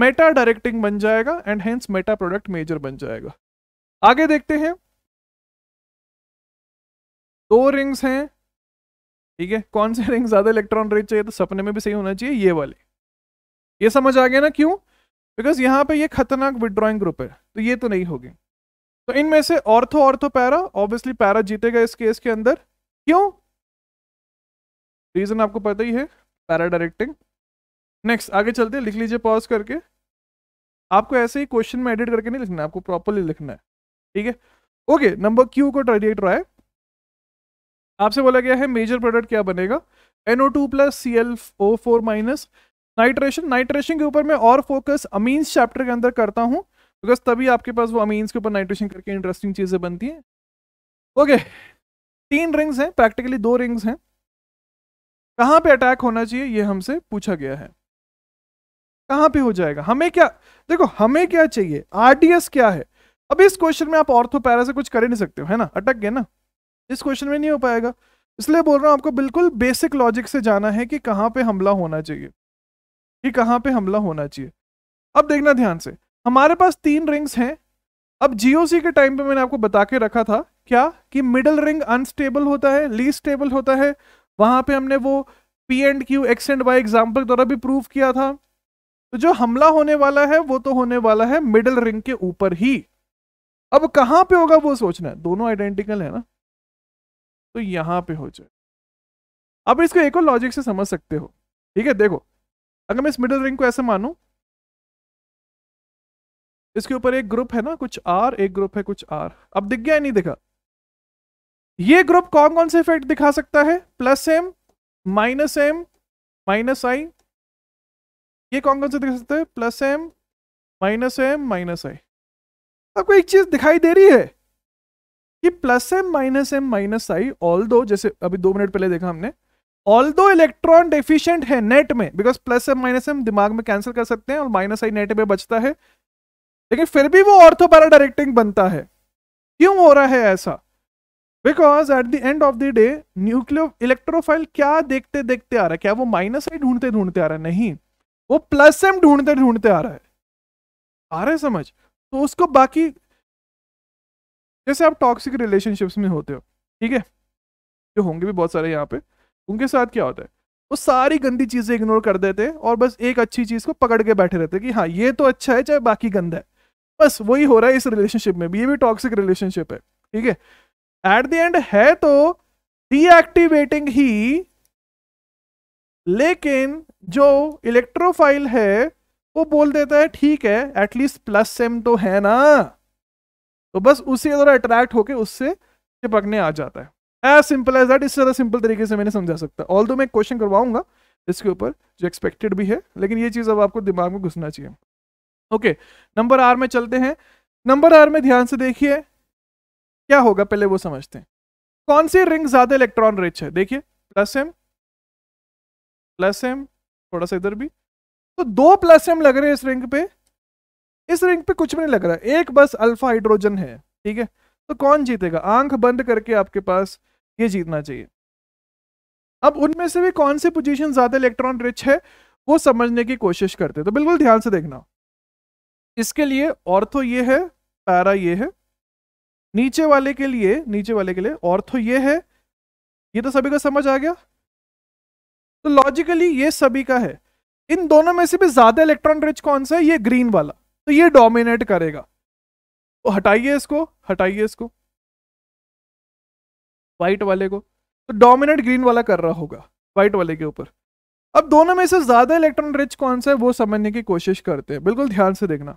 मेटा डायरेक्टिंग बन जाएगा and hence meta product major बन जाएगा आगे देखते हैं दो रिंग्स हैं ठीक है कौन से रिंग ज़्यादा इलेक्ट्रॉन रेट चाहिए तो सपने में भी सही होना चाहिए ये वाले ये समझ आ गया ना क्यों बिकॉज यहाँ पे ये खतरनाक विड्रॉइंग ग्रुप है तो ये तो नहीं होगी तो इनमें से ortho ortho para obviously para जीतेगा इस केस के अंदर क्यों रीजन आपको पता ही है पैरा डायरेक्टिंग नेक्स्ट आगे चलते लिख लीजिए पॉज करके आपको ऐसे ही क्वेश्चन में एडिट करके नहीं लिखना आपको प्रॉपरली लिखना है ठीक है ओके नंबर क्यू को डायरेक्ट रहा है आपसे बोला गया है मेजर प्रोडक्ट क्या बनेगा NO two plus C L O four minus nitration nitration के ऊपर मैं और फोकस अमीन्स चैप्टर के अंदर करता हूँ बिकॉज तभी आपके पास वो अमीन्स के ऊपर नाइट्रेशन करके इंटरेस्टिंग चीज़ें बनती हैं ओके तीन रिंग्स हैं प्रैक्टिकली दो रिंग्स हैं कहाँ पे अटैक होना चाहिए ये हमसे पूछा गया है कहाँ पे हो जाएगा हमें क्या देखो हमें क्या चाहिए आरडीएस क्या है अब इस क्वेश्चन में आप ऑर्थोपैरा से कुछ कर ही नहीं सकते हो है ना अटक गए ना इस क्वेश्चन में नहीं हो पाएगा इसलिए बोल रहा हूँ आपको बिल्कुल बेसिक लॉजिक से जाना है कि कहाँ पे हमला होना चाहिए कि कहाँ पे हमला होना चाहिए अब देखना ध्यान से हमारे पास तीन रिंग्स हैं अब जीओसी के टाइम पे मैंने आपको बता के रखा था क्या कि मिडल रिंग अनस्टेबल होता है लीज स्टेबल होता है वहां पे हमने वो P and Q X and Y example द्वारा भी प्रूव किया था तो जो हमला होने वाला है वो तो होने वाला है मिडल रिंग के ऊपर ही अब कहाँ पे होगा वो सोचना है दोनों आइडेंटिकल है ना तो यहाँ पे हो जाए आप इसको एक और लॉजिक से समझ सकते हो ठीक है देखो अगर मैं इस मिडल रिंग को ऐसे मानूं इसके ऊपर एक ग्रुप है ना कुछ आर एक ग्रुप है कुछ आर अब दिख गया नहीं दिखा ये ग्रुप कौन कौन से इफेक्ट दिखा सकता है plus M minus M minus I ये कौन कौन से दिखा सकते हैं plus M minus M minus I आपको एक चीज दिखाई दे रही है कि plus M minus M minus I although जैसे अभी दो मिनट पहले देखा हमने ऑल दो इलेक्ट्रॉन डेफिशियंट है नेट में because plus M minus M दिमाग में कैंसिल कर सकते हैं और माइनस आई नेट में बचता है लेकिन फिर भी वो ऑर्थो पैरा डायरेक्टिंग बनता है क्यों हो रहा है ऐसा because at the end of the day nucleo electrophile क्या देखते देखते आ रहा है क्या वो माइनस आई ढूंढते ढूंढते आ रहा है नहीं वो प्लस एम ढूंढते ढूंढते आ रहा है आ रहा है समझ तो उसको बाकी जैसे आप टॉक्सिक रिलेशनशिप्स में होते हो ठीक है जो होंगे भी बहुत सारे यहाँ पे उनके साथ क्या होता है वो सारी गंदी चीज़ें इग्नोर कर देते हैं और बस एक अच्छी चीज़ को पकड़ के बैठे रहते हैं कि हाँ ये तो अच्छा है चाहे बाकी गंदा है बस वही हो रहा है इस रिलेशनशिप में भी ये भी टॉक्सिक रिलेशनशिप है ठीक है एट द एंड है तो डीएक्टिवेटिंग ही लेकिन जो इलेक्ट्रोफाइल है वो बोल देता है ठीक है एटलीस्ट प्लस सेम तो है ना तो बस उसी के द्वारा अट्रैक्ट होकर उससे चिपकने आ जाता है एज सिंपल एज दैट इससे ज़्यादा सिंपल तरीके से मैंने समझा सकता ऑल दो मैं क्वेश्चन करवाऊंगा इसके ऊपर जो एक्सपेक्टेड भी है लेकिन ये चीज़ अब आपको दिमाग में घुसना चाहिए ओके नंबर आर में चलते हैं नंबर आर में ध्यान से देखिए क्या होगा पहले वो समझते हैं कौन सी रिंग ज़्यादा इलेक्ट्रॉन रिच है देखिए प्लस एम प्लस एम थोड़ा सा इधर भी तो दो प्लस एम लग रहे हैं इस रिंग पे इस रिंग पे कुछ भी नहीं लग रहा एक बस अल्फा हाइड्रोजन है ठीक है तो कौन जीतेगा आंख बंद करके आपके पास ये जीतना चाहिए अब उनमें से भी कौन सी पोजीशन ज्यादा इलेक्ट्रॉन रिच है वो समझने की कोशिश करते हैं तो बिल्कुल ध्यान से देखना इसके लिए ऑर्थो ये है पैरा ये है नीचे वाले के लिए नीचे वाले के लिए ऑर्थो ये है ये तो सभी का समझ आ गया तो लॉजिकली ये सभी का है इन दोनों में से भी ज्यादा इलेक्ट्रॉन रिच कौन सा है ये ग्रीन वाला तो ये डोमिनेट करेगा तो हटाइए इसको हटाइए इसको वाइट वाले को तो डोमिनेट ग्रीन वाला कर रहा होगा वाइट वाले के ऊपर अब दोनों में से ज्यादा इलेक्ट्रॉन रिच कौन सा है वो समझने की कोशिश करते हैं बिल्कुल ध्यान से देखना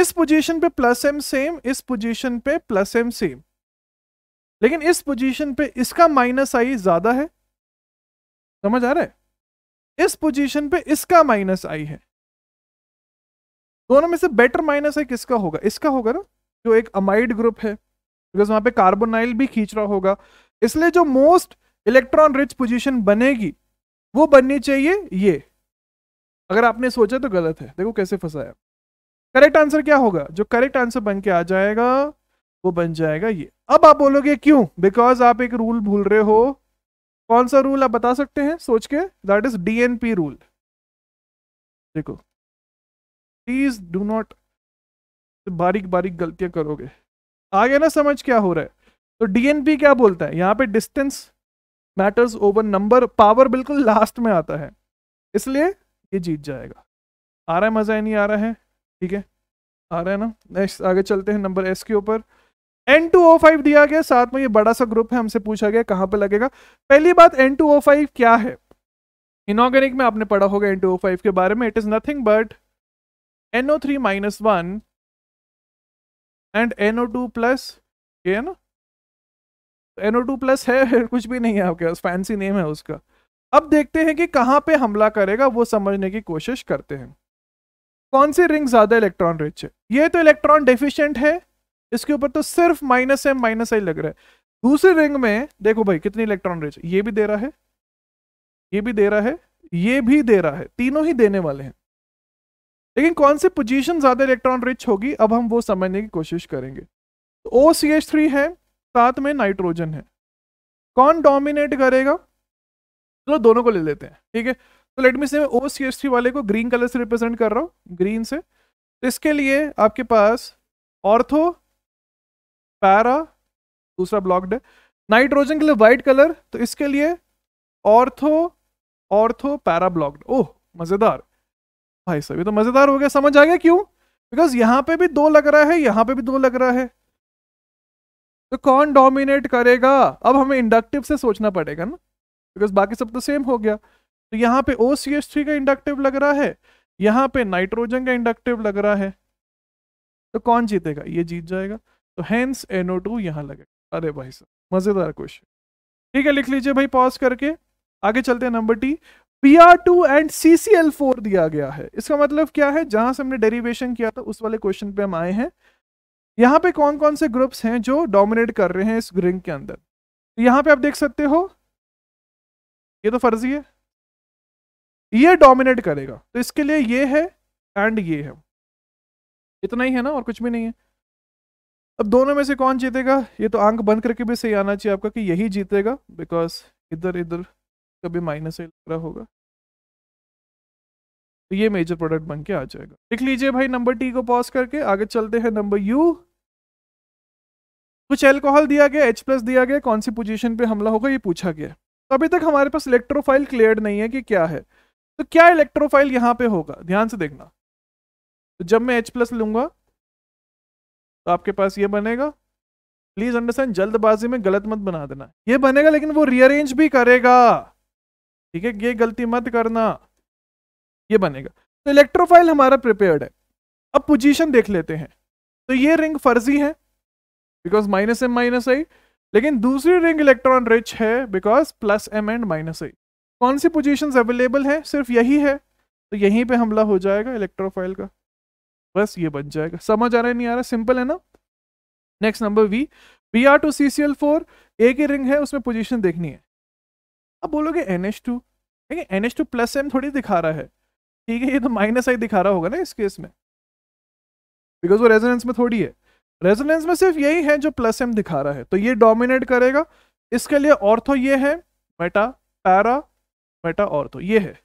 इस पोजीशन पे प्लस एम सेम इस पोजीशन पे प्लस एम सेम लेकिन इस पोजीशन पे इसका माइनस आई ज्यादा है समझ आ रहा है इस पोजीशन पे इसका माइनस आई है दोनों में से बेटर माइनस है किसका होगा इसका होगा ना जो एक अमाइड ग्रुप है बिकॉज वहां पे कार्बोनाइल भी खींच रहा होगा इसलिए जो मोस्ट इलेक्ट्रॉन रिच पोजीशन बनेगी वो बननी चाहिए ये अगर आपने सोचा तो गलत है देखो कैसे फंसाया करेक्ट आंसर क्या होगा जो करेक्ट आंसर बन के आ जाएगा वो बन जाएगा ये अब आप बोलोगे क्यों बिकॉज आप एक रूल भूल रहे हो कौन सा रूल आप बता सकते हैं सोच के दैट इज डीएनपी रूल देखो प्लीज डू नॉट बारीक बारीक गलतियां करोगे आगे ना समझ क्या हो रहा है तो डीएनपी क्या बोलता है यहाँ पे distance matters over number power बिल्कुल लास्ट में आता है इसलिए ये जीत जाएगा आ रहा है मज़ा नहीं आ रहा है ठीक है आ रहा है ना नेक्स्ट आगे चलते हैं नंबर एस के ऊपर एन टू ओ फाइव दिया गया साथ में ये बड़ा सा ग्रुप है हमसे पूछा गया कहाँ पे लगेगा पहली बात एन टू ओ फाइव क्या है इनऑर्गेनिक में आपने पढ़ा होगा एन टू ओ फाइव के बारे में it is nothing but NO3 minus 1 and NO2 plus ये ना NO2 प्लस है कुछ भी नहीं है आपके पास फैंसी नेम है उसका अब देखते हैं कि कहाँ पे हमला करेगा वो समझने की कोशिश करते हैं कौन सी रिंग ज़्यादा इलेक्ट्रॉन रिच है ये तो इलेक्ट्रॉन डेफिशिएंट है इसके ऊपर तो सिर्फ माइनस एम माइनस आई लग रहा है दूसरी रिंग में देखो भाई कितनी इलेक्ट्रॉन रिच ये भी दे रहा है ये भी दे रहा है ये भी दे रहा है तीनों ही देने वाले हैं लेकिन कौन सी पोजीशन ज़्यादा इलेक्ट्रॉन रिच होगी अब हम वो समझने की कोशिश करेंगे ओ सी एच थ्री है साथ में नाइट्रोजन है कौन डोमिनेट करेगा चलो तो दोनों को ले लेते हैं ठीक है तो लेट मी से ओ सी एच थ्री वाले को ग्रीन कलर से रिप्रेजेंट कर रहा हूँ ग्रीन से तो इसके लिए आपके पास ऑर्थो पैरा दूसरा ब्लॉक्ड है नाइट्रोजन के लिए व्हाइट कलर तो इसके लिए ortho ortho para blocked oh मज़ेदार भाई साहब ये तो मज़ेदार हो गया समझ आ गया क्यों बिकॉज यहाँ पे भी दो लग रहा है यहाँ पे भी दो लग रहा है तो कौन डोमिनेट करेगा अब हमें इंडक्टिव से सोचना पड़ेगा ना बिकॉज बाकी सब तो सेम हो गया तो यहाँ पे ओ सी एस थ्री का इंडक्टिव लग रहा है यहाँ पे नाइट्रोजन का इंडक्टिव लग रहा है तो कौन जीतेगा ये जीत जाएगा तो हैंस एनओ टू यहाँ लगेगा अरे भाई साहब मज़ेदार क्वेश्चन ठीक है लिख लीजिए भाई पॉज करके आगे चलते हैं number T P R two and C C L four दिया गया है इसका मतलब क्या है जहां से हमने डेरिवेशन किया था उस वाले क्वेश्चन पे हम आए हैं यहाँ पे कौन कौन से ग्रुप्स हैं जो डोमिनेट कर रहे हैं इस रिंग के अंदर तो यहाँ पे आप देख सकते हो ये तो फर्जी है ये डोमिनेट करेगा तो इसके लिए ये है एंड ये है इतना ही है ना और कुछ भी नहीं है अब दोनों में से कौन जीतेगा ये तो आंख बंद करके भी सही आना चाहिए आपका कि यही जीतेगा बिकॉज इधर इधर कभी माइनस ही लग रहा होगा तो ये मेजर प्रोडक्ट बन के आ जाएगा लिख लीजिए भाई नंबर टी को पॉज करके आगे चलते हैं नंबर यू कुछ एल्कोहल दिया गया एच प्लस दिया गया कौन सी पोजीशन पे हमला होगा ये पूछा गया तो अभी तक हमारे पास इलेक्ट्रोफाइल क्लियर नहीं है कि क्या है तो क्या इलेक्ट्रोफाइल यहाँ पे होगा ध्यान से देखना तो जब मैं एच प्लस लूंगा तो आपके पास ये बनेगा प्लीज अंडरस्टैंड जल्दबाजी में गलत मत बना देना ये बनेगा लेकिन वो रीअरेंज भी करेगा ठीक है ये गलती मत करना ये बनेगा तो इलेक्ट्रोफाइल हमारा प्रिपेयर्ड है अब पोजीशन देख लेते हैं तो ये रिंग फर्जी है because minus M minus I लेकिन दूसरी रिंग इलेक्ट्रॉन रिच है because plus M and minus I कौन सी पोजीशंस अवेलेबल है सिर्फ यही है तो यहीं पे हमला हो जाएगा इलेक्ट्रोफाइल का बस ये बन जाएगा समझ आ रहा नहीं आ रहा सिंपल है ना next number V B R two C C L four A की रिंग है उसमें पोजिशन देखनी है अब बोलोगे एन एच टू ठीक है N H two plus M थोड़ी दिखा रहा है ठीक है ये तो माइनस आई दिखा रहा होगा ना इस केस में बिकॉज वो रेजोनेंस में थोड़ी है रेजोनेंस में सिर्फ यही है जो प्लस एम दिखा रहा है तो ये डोमिनेट करेगा इसके लिए ऑर्थो ये है मेटा पैरा मेटा ऑर्थो ये है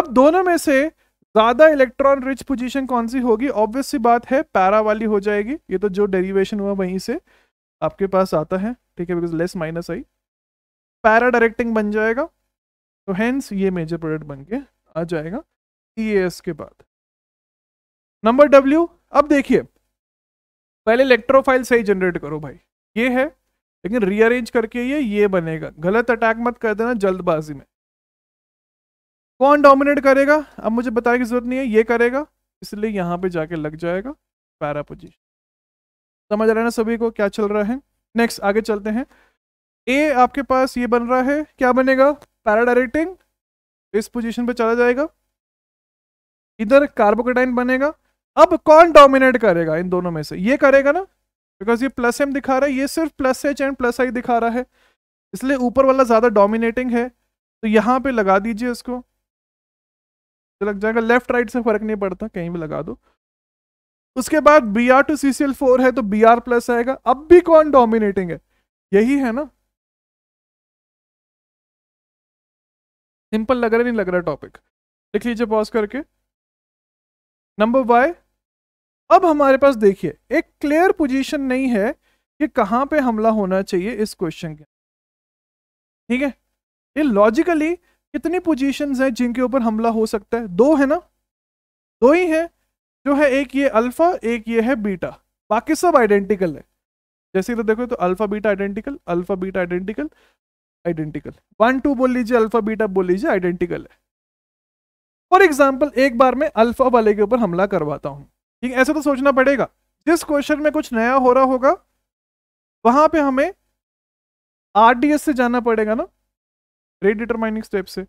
अब दोनों में से ज़्यादा इलेक्ट्रॉन रिच पोजीशन कौन सी होगी ऑब्वियस सी बात है पैरा वाली हो जाएगी ये तो जो डेरिवेशन हुआ वहीं से आपके पास आता है ठीक है because less minus I para directing बन जाएगा तो हेंस ये मेजर प्रोडक्ट बन के आ जाएगा टी e के बाद नंबर डब्ल्यू अब देखिए पहले इलेक्ट्रोफाइल सही जनरेट करो भाई ये है लेकिन रीअरेंज करके ये ये बनेगा गलत अटैक मत कर देना जल्दबाजी में कौन डोमिनेट करेगा अब मुझे बताने की जरूरत नहीं है ये करेगा इसलिए यहाँ पे जाके लग जाएगा पैरा पोजिशन समझ रहे ना सभी को क्या चल रहा है नेक्स्ट आगे चलते हैं ए आपके पास ये बन रहा है क्या बनेगा पैराडायरेक्टिंग इस पोजीशन पे चला जाएगा इधर कार्बोकोडाइन बनेगा अब कौन डोमिनेट करेगा इन दोनों में से ये करेगा ना बिकॉज ये प्लस एम दिखा रहा है ये सिर्फ plus H and plus I दिखा रहा है इसलिए ऊपर वाला ज़्यादा डोमिनेटिंग है तो यहाँ पे लगा दीजिए इसको तो लग जाएगा लेफ्ट राइट से फर्क नहीं पड़ता कहीं भी लगा दो उसके बाद B R two C C L four है तो बी आर प्लस आएगा अब भी कौन डोमिनेटिंग है यही है ना सिंपल लग रहा नहीं लग रहा टॉपिक लिख लीजिए पॉज करके नंबर वाई अब हमारे पास देखिए एक क्लियर पोजीशन नहीं है कि कहाँ पे हमला होना चाहिए इस क्वेश्चन के ठीक है ये लॉजिकली कितनी पोजीशंस हैं जिनके ऊपर हमला हो सकता है दो है ना दो ही है जो है एक ये अल्फा एक ये है बीटा बाकी सब आइडेंटिकल है जैसे तो देखो तो alpha beta identical alpha beta identical identical one two बोल लीजिए अल्फा बीटा बोल लीजिए आइडेंटिकल है फॉर एग्जाम्पल एक बार मैं अल्फा वाले के ऊपर हमला करवाता हूँ ठीक है ऐसा तो सोचना पड़ेगा जिस क्वेश्चन में कुछ नया हो रहा होगा वहां पे हमें आर से जाना पड़ेगा ना रेट डिटरमाइनिंग स्टेप से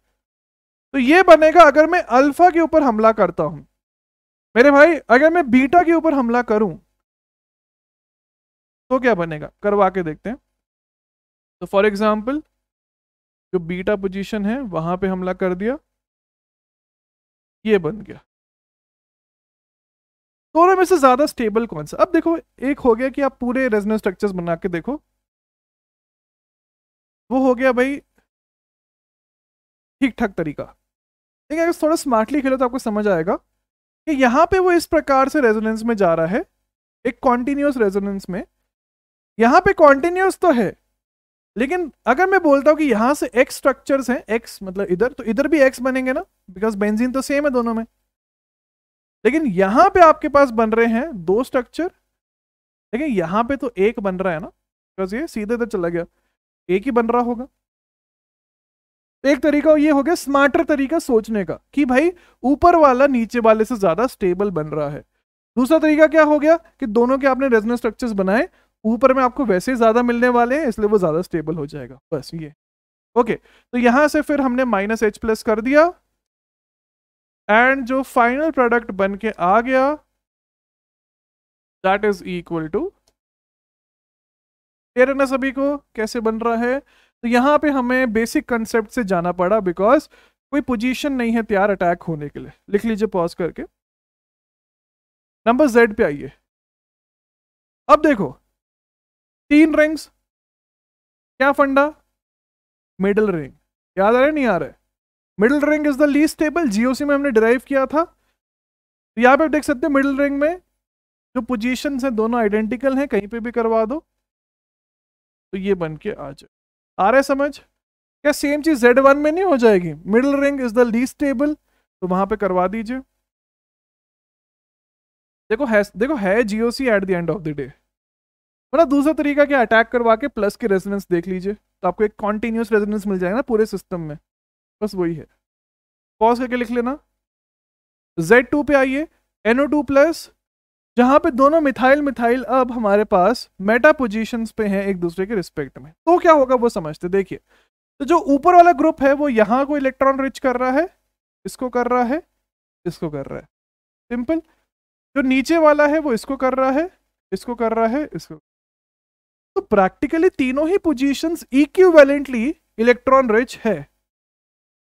तो ये बनेगा अगर मैं अल्फा के ऊपर हमला करता हूं मेरे भाई अगर मैं बीटा के ऊपर हमला करूं तो क्या बनेगा करवा के देखते हैं तो फॉर एग्जाम्पल जो बीटा पोजीशन है वहां पे हमला कर दिया ये बन गया दोनों में से ज्यादा स्टेबल कौन सा अब देखो एक हो गया कि आप पूरे रेजनेंस स्ट्रक्चर्स बना के देखो वो हो गया भाई ठीक ठाक तरीका लेकिन अगर थोड़ा स्मार्टली खेलो तो आपको समझ आएगा कि यहाँ पे वो इस प्रकार से रेजोनेंस में जा रहा है एक कॉन्टिन्यूस रेजोनेंस में यहां पे कॉन्टिन्यूस तो है लेकिन अगर मैं बोलता हूँ कि यहाँ से एक्स स्ट्रक्चर्स हैं एक्स मतलब इधर तो इधर भी एक्स बनेंगे ना बिकॉज बेंजीन तो सेम है दोनों में लेकिन यहाँ पे आपके पास बन रहे हैं दो स्ट्रक्चर लेकिन यहाँ पे तो एक बन रहा है ना बिकॉज ये सीधे तो चला गया एक ही बन रहा होगा एक तरीका ये हो गया स्मार्टर तरीका सोचने का कि भाई ऊपर वाला नीचे वाले से ज्यादा स्टेबल बन रहा है दूसरा तरीका क्या हो गया कि दोनों के आपने रेजनल स्ट्रक्चर्स बनाए ऊपर में आपको वैसे ही ज़्यादा मिलने वाले हैं इसलिए वो ज़्यादा स्टेबल हो जाएगा बस ये ओके तो यहां से फिर हमने माइनस एच प्लस कर दिया एंड जो फाइनल प्रोडक्ट बन के आ गया that is equal to clear है ना सभी को कैसे बन रहा है तो यहां पे हमें बेसिक कंसेप्ट से जाना पड़ा बिकॉज कोई पोजीशन नहीं है तैयार अटैक होने के लिए लिख लीजिए पॉज करके नंबर जेड पे आइए अब देखो तीन रिंग्स क्या फंडा मिडल रिंग याद आ रहा है नहीं आ रहा है ring is the least stable GOC में हमने डिराइव किया था तो यहाँ पे आप देख सकते हैं मिडिल रिंग में जो पोजिशन हैं दोनों आइडेंटिकल हैं कहीं पे भी करवा दो तो ये बन के आ जाए आ रहा है समझ क्या सेम चीज़ जेड वन में नहीं हो जाएगी middle ring is the least stable तो वहां पे करवा दीजिए देखो है देखो है GOC at the end of the day मतलब दूसरा तरीका क्या अटैक करवा के प्लस के रेजिडेंस देख लीजिए तो आपको एक कॉन्टीन्यूस रेजिडेंस मिल जाएगा ना पूरे सिस्टम में बस वही है पॉज करके लिख लेना जेड टू पे आइए एनओ टू प्लस जहाँ पे दोनों मिथाइल मिथाइल अब हमारे पास मेटा पोजिशन पे हैं एक दूसरे के रिस्पेक्ट में तो क्या होगा वो समझते देखिए तो जो ऊपर वाला ग्रुप है वो यहाँ को इलेक्ट्रॉन रिच कर रहा है इसको कर रहा है इसको कर रहा है सिंपल जो नीचे वाला है वो इसको कर रहा है इसको कर रहा है इसको तो प्रैक्टिकली तीनों ही पोजीशंस इक्विवेलेंटली इलेक्ट्रॉन रिच है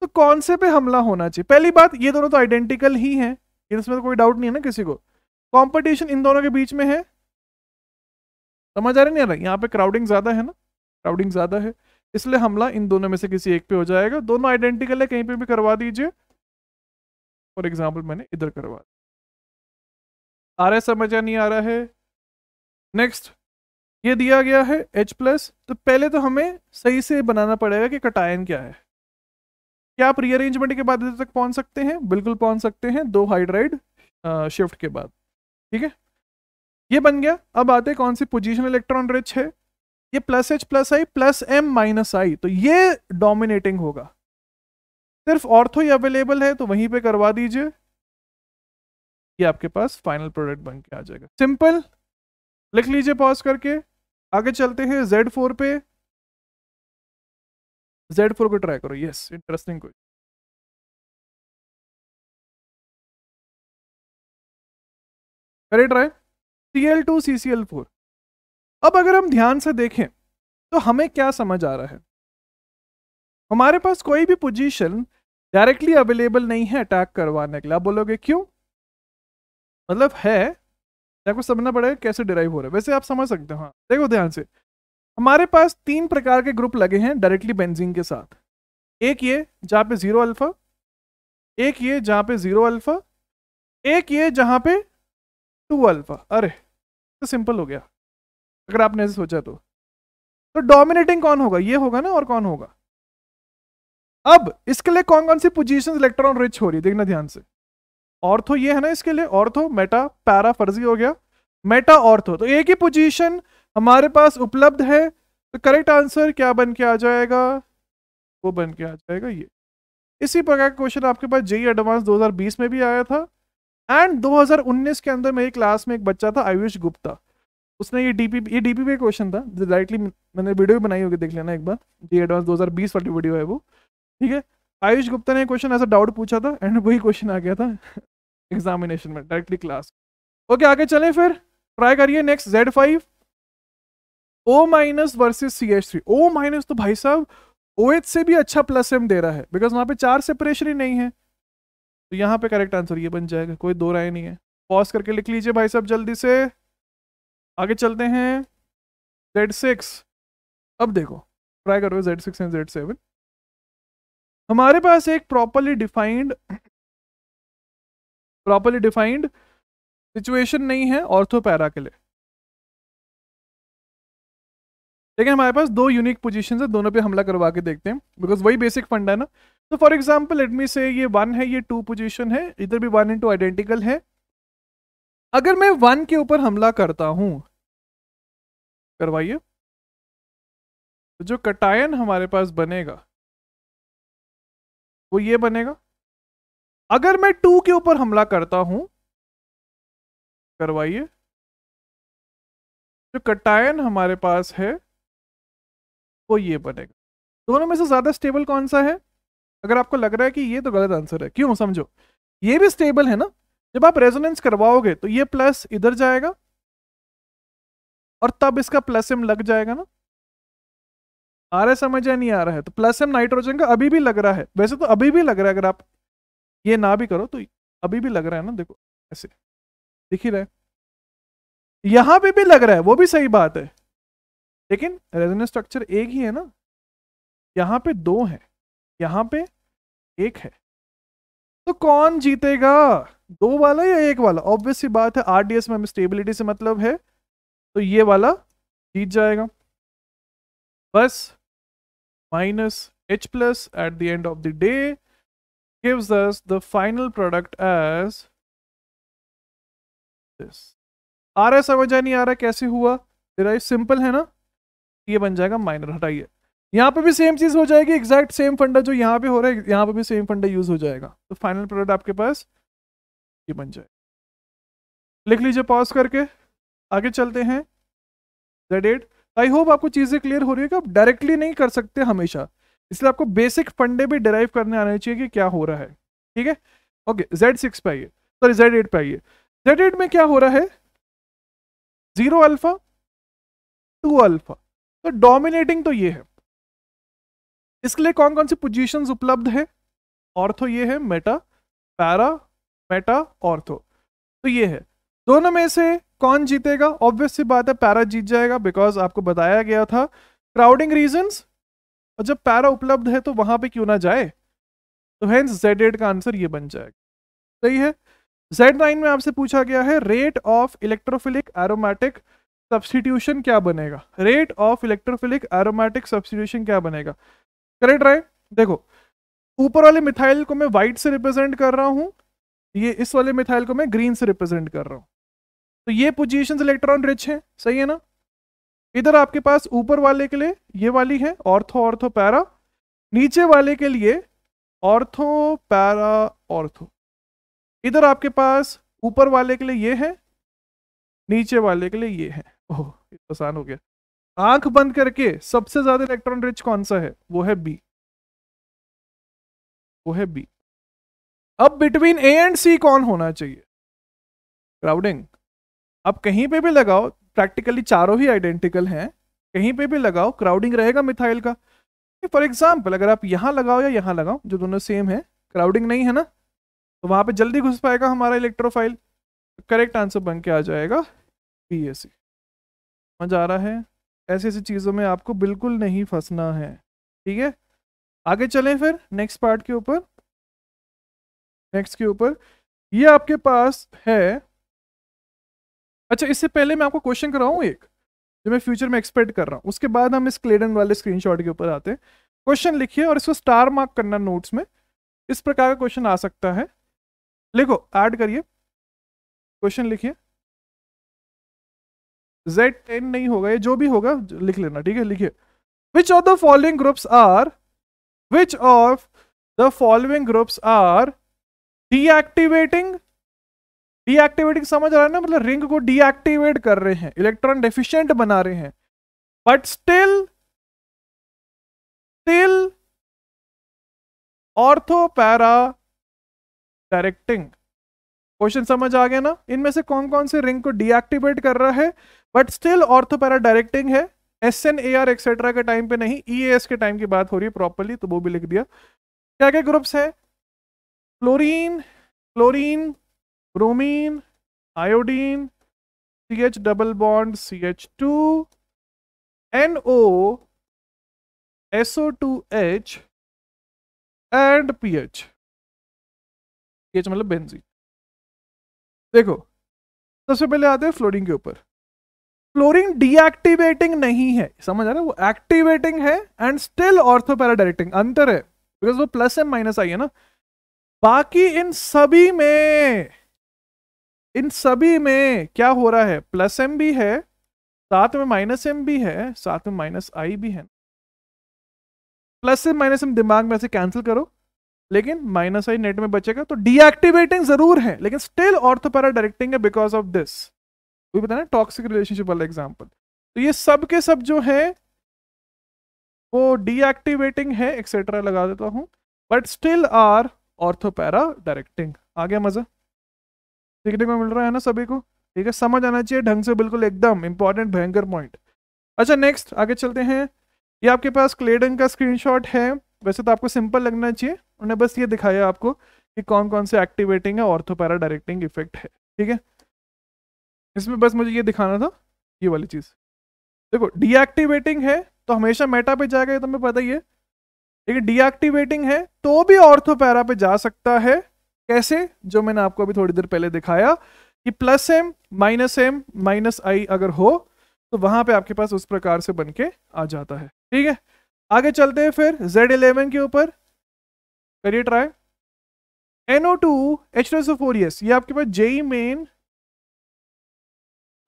तो कौन से पे हमला होना चाहिए पहली बात ये दोनों तो आइडेंटिकल ही है तो इसमें तो कोई डाउट नहीं है ना किसी को कॉम्पिटिशन इन दोनों के बीच में है समझ आ रहा नहीं आ रहा यहाँ पे क्राउडिंग ज्यादा है ना क्राउडिंग ज्यादा है इसलिए हमला इन दोनों में से किसी एक पे हो जाएगा दोनों आइडेंटिकल है कहीं पे भी करवा दीजिए फॉर एग्जाम्पल मैंने इधर करवा आ रहा है समझ नहीं आ रहा है नेक्स्ट ये दिया गया है H प्लस तो पहले तो हमें सही से बनाना पड़ेगा कि कटायन क्या है क्या आप रीअरेंजमेंट के बाद तक पहुंच सकते हैं बिल्कुल पहुंच सकते हैं दो हाइड्राइड शिफ्ट के बाद ठीक है ये बन गया अब आते कौन सी पोजिशन इलेक्ट्रॉन रिच है ये plus H plus I plus M minus I तो ये डोमिनेटिंग होगा सिर्फ ऑर्थो ही अवेलेबल है तो वहीं पे करवा दीजिए ये आपके पास फाइनल प्रोडक्ट बन के आ जाएगा सिंपल लिख लीजिए पॉज करके आगे चलते हैं जेड फोर पे जेड फोर को ट्राई करो यस इंटरेस्टिंग क्वेश्चन करें try C L two C C L four अब अगर हम ध्यान से देखें तो हमें क्या समझ आ रहा है हमारे पास कोई भी पोजीशन डायरेक्टली अवेलेबल नहीं है अटैक करवाने के लिए आप बोलोगे क्यों मतलब है आपको समझना पड़ेगा कैसे डिराइव हो रहा है वैसे आप समझ सकते हो हाँ देखो ध्यान से हमारे पास तीन प्रकार के ग्रुप लगे हैं डायरेक्टली बेंजीन के साथ एक ये जहाँ पे जीरो अल्फा एक ये जहाँ पे जीरो अल्फा एक ये जहाँ पे टू अल्फा अरे तो सिंपल हो गया अगर आपने ऐसे सोचा तो तो डोमिनेटिंग कौन होगा ये होगा ना और कौन होगा अब इसके लिए कौन कौन सी पोजीशंस इलेक्ट्रॉन रिच हो रही है देखना ध्यान से ऑर्थो ये है ना इसके लिए ऑर्थो मेटा पैरा फर्जी हो गया मेटा ऑर्थो तो एक ही पोजीशन हमारे पास उपलब्ध है तो करेक्ट आंसर क्या बन के आ जाएगा वो बन के आ जाएगा ये इसी प्रकार का क्वेश्चन आपके पास जेई एडवांस 2020 में भी आया था एंड 2019 के अंदर मेरी क्लास में एक बच्चा था आयुष गुप्ता उसने ये डी ये डी पे क्वेश्चन था डायरेक्टली मैंने वीडियो भी बनाई होगी देख लेना एक बार जी एडवांस e दो वाली वीडियो है वो ठीक है आयुष गुप्ता ने क्वेश्चन ऐसा डाउट पूछा था एंड वही क्वेश्चन आ गया था एग्जामिनेशन में डायरेक्टली क्लास ओके आगे चलें फिर ट्राई करिए next Z five O minus versus C H three O minus तो भाई साहब ओ एच से भी अच्छा प्लस एम दे रहा है बिकॉज वहां पे चार सेपरेशन ही नहीं है तो यहाँ पे करेक्ट आंसर ये बन जाएगा कोई दो राय नहीं है पॉज करके लिख लीजिए भाई साहब जल्दी से आगे चलते हैं जेड सिक्स अब देखो ट्राई करो Z six and Z seven हमारे पास एक properly defined properly defined situation नहीं है ऑर्थोपैरा के लिए लेकिन हमारे पास दो यूनिक पोजीशंस है दोनों पे हमला करवा के देखते हैं बिकॉज वही बेसिक फंड है ना तो फॉर एग्जाम्पल लेटमी से ये वन है ये टू पोजीशन है इधर भी वन इन टू आइडेंटिकल है अगर मैं वन के ऊपर हमला करता हूं करवाइए तो जो कटायन हमारे पास बनेगा वो ये बनेगा अगर मैं टू के ऊपर हमला करता हूं करवाइए जो कटायन हमारे पास है वो ये बनेगा दोनों में से ज्यादा स्टेबल कौन सा है अगर आपको लग रहा है कि ये तो गलत आंसर है क्यों समझो ये भी स्टेबल है ना जब आप रेजोनेंस करवाओगे तो ये प्लस इधर जाएगा और तब इसका प्लस एम लग जाएगा ना आ रहा है समझ नहीं आ रहा है तो प्लस एम नाइट्रोजन का अभी भी लग रहा है वैसे तो अभी भी लग रहा है अगर आप ये ना भी करो तो अभी भी लग रहा है ना देखो ऐसे दिख ही रहा है यहां पे भी लग रहा है वो भी सही बात है लेकिन रेजोनेंस स्ट्रक्चर एक ही है ना यहां पे दो है यहां पे एक है तो कौन जीतेगा दो वाला या एक वाला ऑब्वियस सी बात है आरडीएस में स्टेबिलिटी से मतलब है तो ये वाला जीत जाएगा बस minus H plus at the end of the day gives us the final product as this आ रहा है समझ नहीं आ रहा कैसे हुआ डिराइव सिंपल है ना ये बन जाएगा माइनर हटाइए यहाँ पे भी सेम चीज हो जाएगी एग्जैक्ट सेम फंडा जो यहाँ पे हो रहा है यहाँ पे भी सेम फंडा यूज हो जाएगा तो फाइनल प्रोडक्ट आपके पास ये बन जाएगा लिख लीजिए पॉज करके आगे चलते हैं आई होप आपको चीज़ें क्लियर हो रही है कि आप डायरेक्टली नहीं कर सकते हमेशा इसलिए आपको बेसिक फंडे भी डिराइव करने आने चाहिए कि क्या हो रहा है ठीक है ओके जेड सिक्स पे आइए सॉरी जेड एट पे आइए जेड एट में क्या हो रहा है जीरो अल्फा टू अल्फा तो डोमिनेटिंग तो ये है इसके लिए कौन कौन सी पोजिशन उपलब्ध है ऑर्थो ये है मेटा पैरा मेटा ऑर्थो तो ये है दोनों में से कौन जीतेगा ऑब्वियस सी बात है पैरा जीत जाएगा बिकॉज आपको बताया गया था क्राउडिंग रीजंस और जब पैरा उपलब्ध है तो वहां पे क्यों ना जाए तो हैंस जेड एड का आंसर ये बन जाएगा सही है जेड नाइन में आपसे पूछा गया है rate of electrophilic aromatic substitution क्या बनेगा rate of electrophilic aromatic substitution क्या बनेगा करेक्ट राय देखो ऊपर वाले मिथाइल को मैं वाइट से रिप्रेजेंट कर रहा हूँ ये इस वाले मिथाइल को मैं ग्रीन से रिप्रेजेंट कर रहा हूँ तो ये पोजीशंस इलेक्ट्रॉन रिच हैं सही है ना इधर आपके पास ऊपर वाले के लिए ये वाली है ऑर्थो ऑर्थो पैरा नीचे वाले के लिए ऑर्थो पैरा ऑर्थो इधर आपके पास ऊपर वाले के लिए ये है नीचे वाले के लिए ये है ओह तो आसान हो गया आंख बंद करके सबसे ज्यादा इलेक्ट्रॉन रिच कौन सा है वो है बी वो है बी अब बिटवीन ए एंड सी कौन होना चाहिए क्राउडिंग अब कहीं पे भी लगाओ प्रैक्टिकली चारों ही आइडेंटिकल हैं कहीं पे भी लगाओ क्राउडिंग रहेगा मिथाइल का फॉर एग्जाम्पल अगर आप यहाँ लगाओ या यहाँ लगाओ जो दोनों सेम है क्राउडिंग नहीं है ना तो वहाँ पे जल्दी घुस पाएगा हमारा इलेक्ट्रोफाइल करेक्ट आंसर बन के आ जाएगा बी ए सी समझ आ रहा है ऐसी ऐसी चीज़ों में आपको बिल्कुल नहीं फंसना है ठीक है आगे चलें फिर नेक्स्ट पार्ट के ऊपर नेक्स्ट के ऊपर ये आपके पास है अच्छा इससे पहले मैं आपको क्वेश्चन कर रहा हूँ एक जो मैं फ्यूचर में एक्सपेक्ट कर रहा हूँ उसके बाद हम इस क्लेडन वाले स्क्रीनशॉट के ऊपर आते हैं क्वेश्चन लिखिए और इसको स्टार मार्क करना नोट्स में इस प्रकार का क्वेश्चन आ सकता है लिखो ऐड करिए क्वेश्चन लिखिए जेड टेन नहीं होगा ये जो भी होगा लिख लेना ठीक है लिखिए which of the following groups are which of the following groups are deactivating deactivating समझ रहा है ना मतलब रिंग को डीएक्टिवेट कर रहे हैं इलेक्ट्रॉन डेफिशिएंट बना रहे हैं but still still ortho para directing question समझ आ गया ना इनमें से कौन कौन से रिंग को डीएक्टिवेट कर रहा है but still ortho para directing है S N A R etcetera के टाइम पे नहीं ई e एस के टाइम की बात हो रही है प्रॉपरली तो वो भी लिख दिया क्या क्या ग्रुप्स है chlorine chlorine bromine iodine C H double bond C H two N O SO two H and P H P H मतलब बेंजीन देखो सबसे पहले आते हैं फ्लोरिन के ऊपर फ्लोरिन डीएक्टिवेटिंग नहीं है समझ आ रहा है वो एक्टिवेटिंग है एंड स्टिल ऑर्थोपैरा डायरेक्टिंग अंतर है बिकॉज वो प्लस एंड माइनस आई है ना बाकी इन सभी में इन सभी में क्या हो रहा है प्लस एम भी है साथ में माइनस एम भी है साथ में माइनस आई भी है प्लस एम माइनस एम दिमाग में से कैंसिल करो लेकिन माइनस आई नेट में बचेगा तो डीएक्टिवेटिंग जरूर है लेकिन स्टिल ऑर्थोपैरा डायरेक्टिंग है बिकॉज ऑफ दिस बताना टॉक्सिक रिलेशनशिप वाला एग्जाम्पल तो ये सब के सब जो है वो डीएक्टिवेटिंग है एक्सेट्रा लगा देता हूं but still are ortho para directing आ गया मजा देखने को मिल रहा है ना सभी को ठीक है समझ आना चाहिए ढंग से बिल्कुल एकदम इंपॉर्टेंट भयंकर पॉइंट अच्छा नेक्स्ट आगे चलते हैं ये आपके पास क्लेडन का स्क्रीनशॉट है वैसे तो आपको सिंपल लगना चाहिए उन्होंने बस ये दिखाया आपको कि कौन कौन से एक्टिवेटिंग है ऑर्थोपैरा डायरेक्टिंग इफेक्ट है ठीक है इसमें बस मुझे ये दिखाना था ये वाली चीज़ देखो डीएक्टिवेटिंग है तो हमेशा मेटा पे जाएगा ये तो तुम्हें पता ही है लेकिन डीएक्टिवेटिंग है तो भी ऑर्थोपैरा पे जा सकता है कैसे जो मैंने आपको अभी थोड़ी देर पहले दिखाया कि plus M minus M minus I अगर हो तो वहां पे आपके पास उस प्रकार से बन के आ जाता है ठीक है आगे चलते हैं फिर Z11 के ऊपर करिए ट्राई NO2 टू ये आपके पास जेई मेन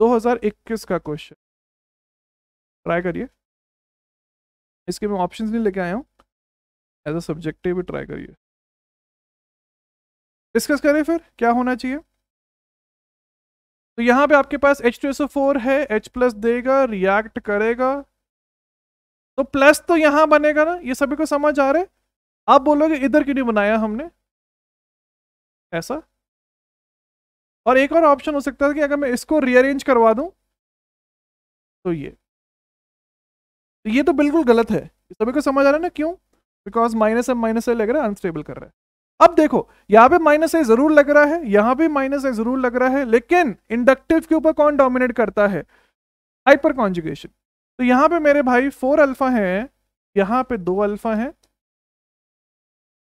2021 का क्वेश्चन ट्राई करिए इसके मैं ऑप्शंस नहीं लेके आया हूँ एज अ सब्जेक्टिव ट्राई करिए डिस्कस करें फिर क्या होना चाहिए तो यहाँ पे आपके पास एच टू फोर है एच प्लस देगा रिएक्ट करेगा तो प्लस तो यहाँ बनेगा ना ये सभी को समझ आ रहे आप बोलोगे इधर क्यों नहीं बनाया हमने ऐसा और एक और ऑप्शन हो सकता था कि अगर मैं इसको रीअरेंज करवा दूं तो ये तो ये तो बिल्कुल गलत है सभी को समझ आ रहा है ना क्यों because minus M minus L लग रहा है अनस्टेबल कर रहा है अब देखो यहां पे माइनस है जरूर लग रहा है यहां भी माइनस है जरूर लग रहा है लेकिन इंडक्टिव के ऊपर कौन डोमिनेट करता है हाइपर कॉन्जुगेशन तो यहां पे मेरे भाई फोर अल्फा है यहां पे दो अल्फा है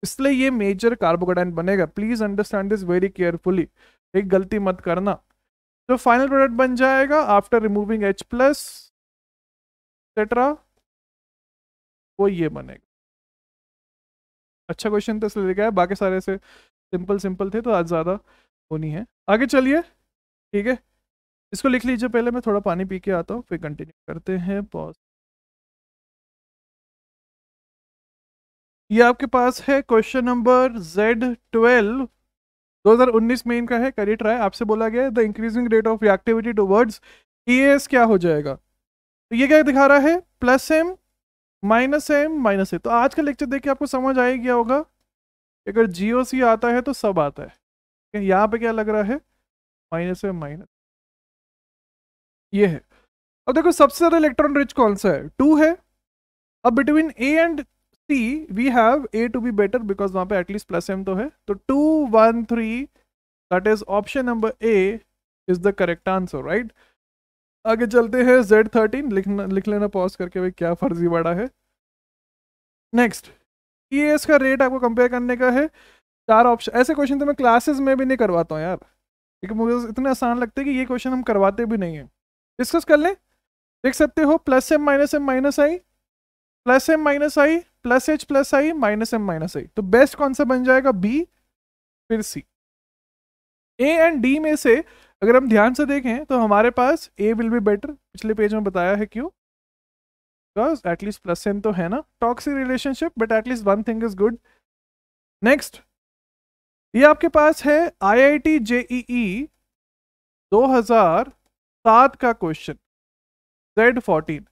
इसलिए ये मेजर कार्बोकोडाइन बनेगा please understand this very carefully एक गलती मत करना तो फाइनल प्रोडक्ट बन जाएगा after removing H plus etcetera वो ये बनेगा अच्छा क्वेश्चन था इसलिए लिखा है बाकी सारे से सिंपल सिंपल थे तो आज ज़्यादा वो नहीं है आगे चलिए ठीक है इसको लिख लीजिए पहले मैं थोड़ा पानी पी के आता हूँ फिर कंटिन्यू करते हैं पॉज ये आपके पास है क्वेश्चन नंबर जेड ट्वेल्व दो हजार उन्नीस में इनका है करी ट्राई आपसे बोला गया the increasing rate of reactivity towards E क्या हो जाएगा तो ये क्या दिखा रहा है plus M minus M minus A तो आज का लेक्चर देख के आपको समझ आ गया होगा अगर जियो सी आता है तो सब आता है यहाँ पे क्या लग रहा है माइनस एम माइनस ये है अब देखो सबसे ज़्यादा इलेक्ट्रॉन रिच कौन सा है टू है अब between A and C we have A to B better because वहां पे एटलीस्ट प्लस एम तो है तो two one three that is option number A is the correct answer right आगे चलते हैं जेड थर्टीन लिखना लिख लेना पॉज करके भाई क्या फर्जी बड़ा है नेक्स्ट ई एस का रेट आपको कंपेयर करने का है चार ऑप्शन ऐसे क्वेश्चन तो मैं क्लासेस में भी नहीं करवाता हूँ यार एक मुझे इतने आसान लगते हैं कि ये क्वेश्चन हम करवाते भी नहीं हैं डिस्कस कर लें देख सकते हो plus M minus M minus I plus M minus I plus H plus I minus M minus I तो बेस्ट कौन सा बन जाएगा बी फिर सी ए एंड डी में से अगर हम ध्यान से देखें तो हमारे पास ए विल बी बेटर पिछले पेज में बताया है क्यों बिकॉज एटलीस्ट प्लस एन तो है ना toxic relationship but at least one thing is good next ये आपके पास है आई आई टी जेई दो हजार सात का क्वेश्चन जेड फोर्टीन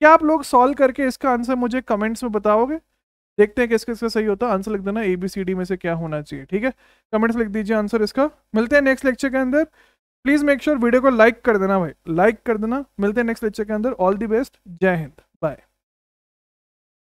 क्या आप लोग सॉल्व करके इसका आंसर मुझे कमेंट्स में बताओगे देखते हैं किस किस का सही होता है आंसर लिख देना ए बी सी डी में से क्या होना चाहिए ठीक है कमेंट्स लिख दीजिए आंसर इसका मिलते हैं नेक्स्ट लेक्चर के अंदर प्लीज मेक श्योर वीडियो को लाइक कर देना भाई लाइक कर देना मिलते हैं नेक्स्ट लेक्चर के अंदर ऑल दी बेस्ट जय हिंद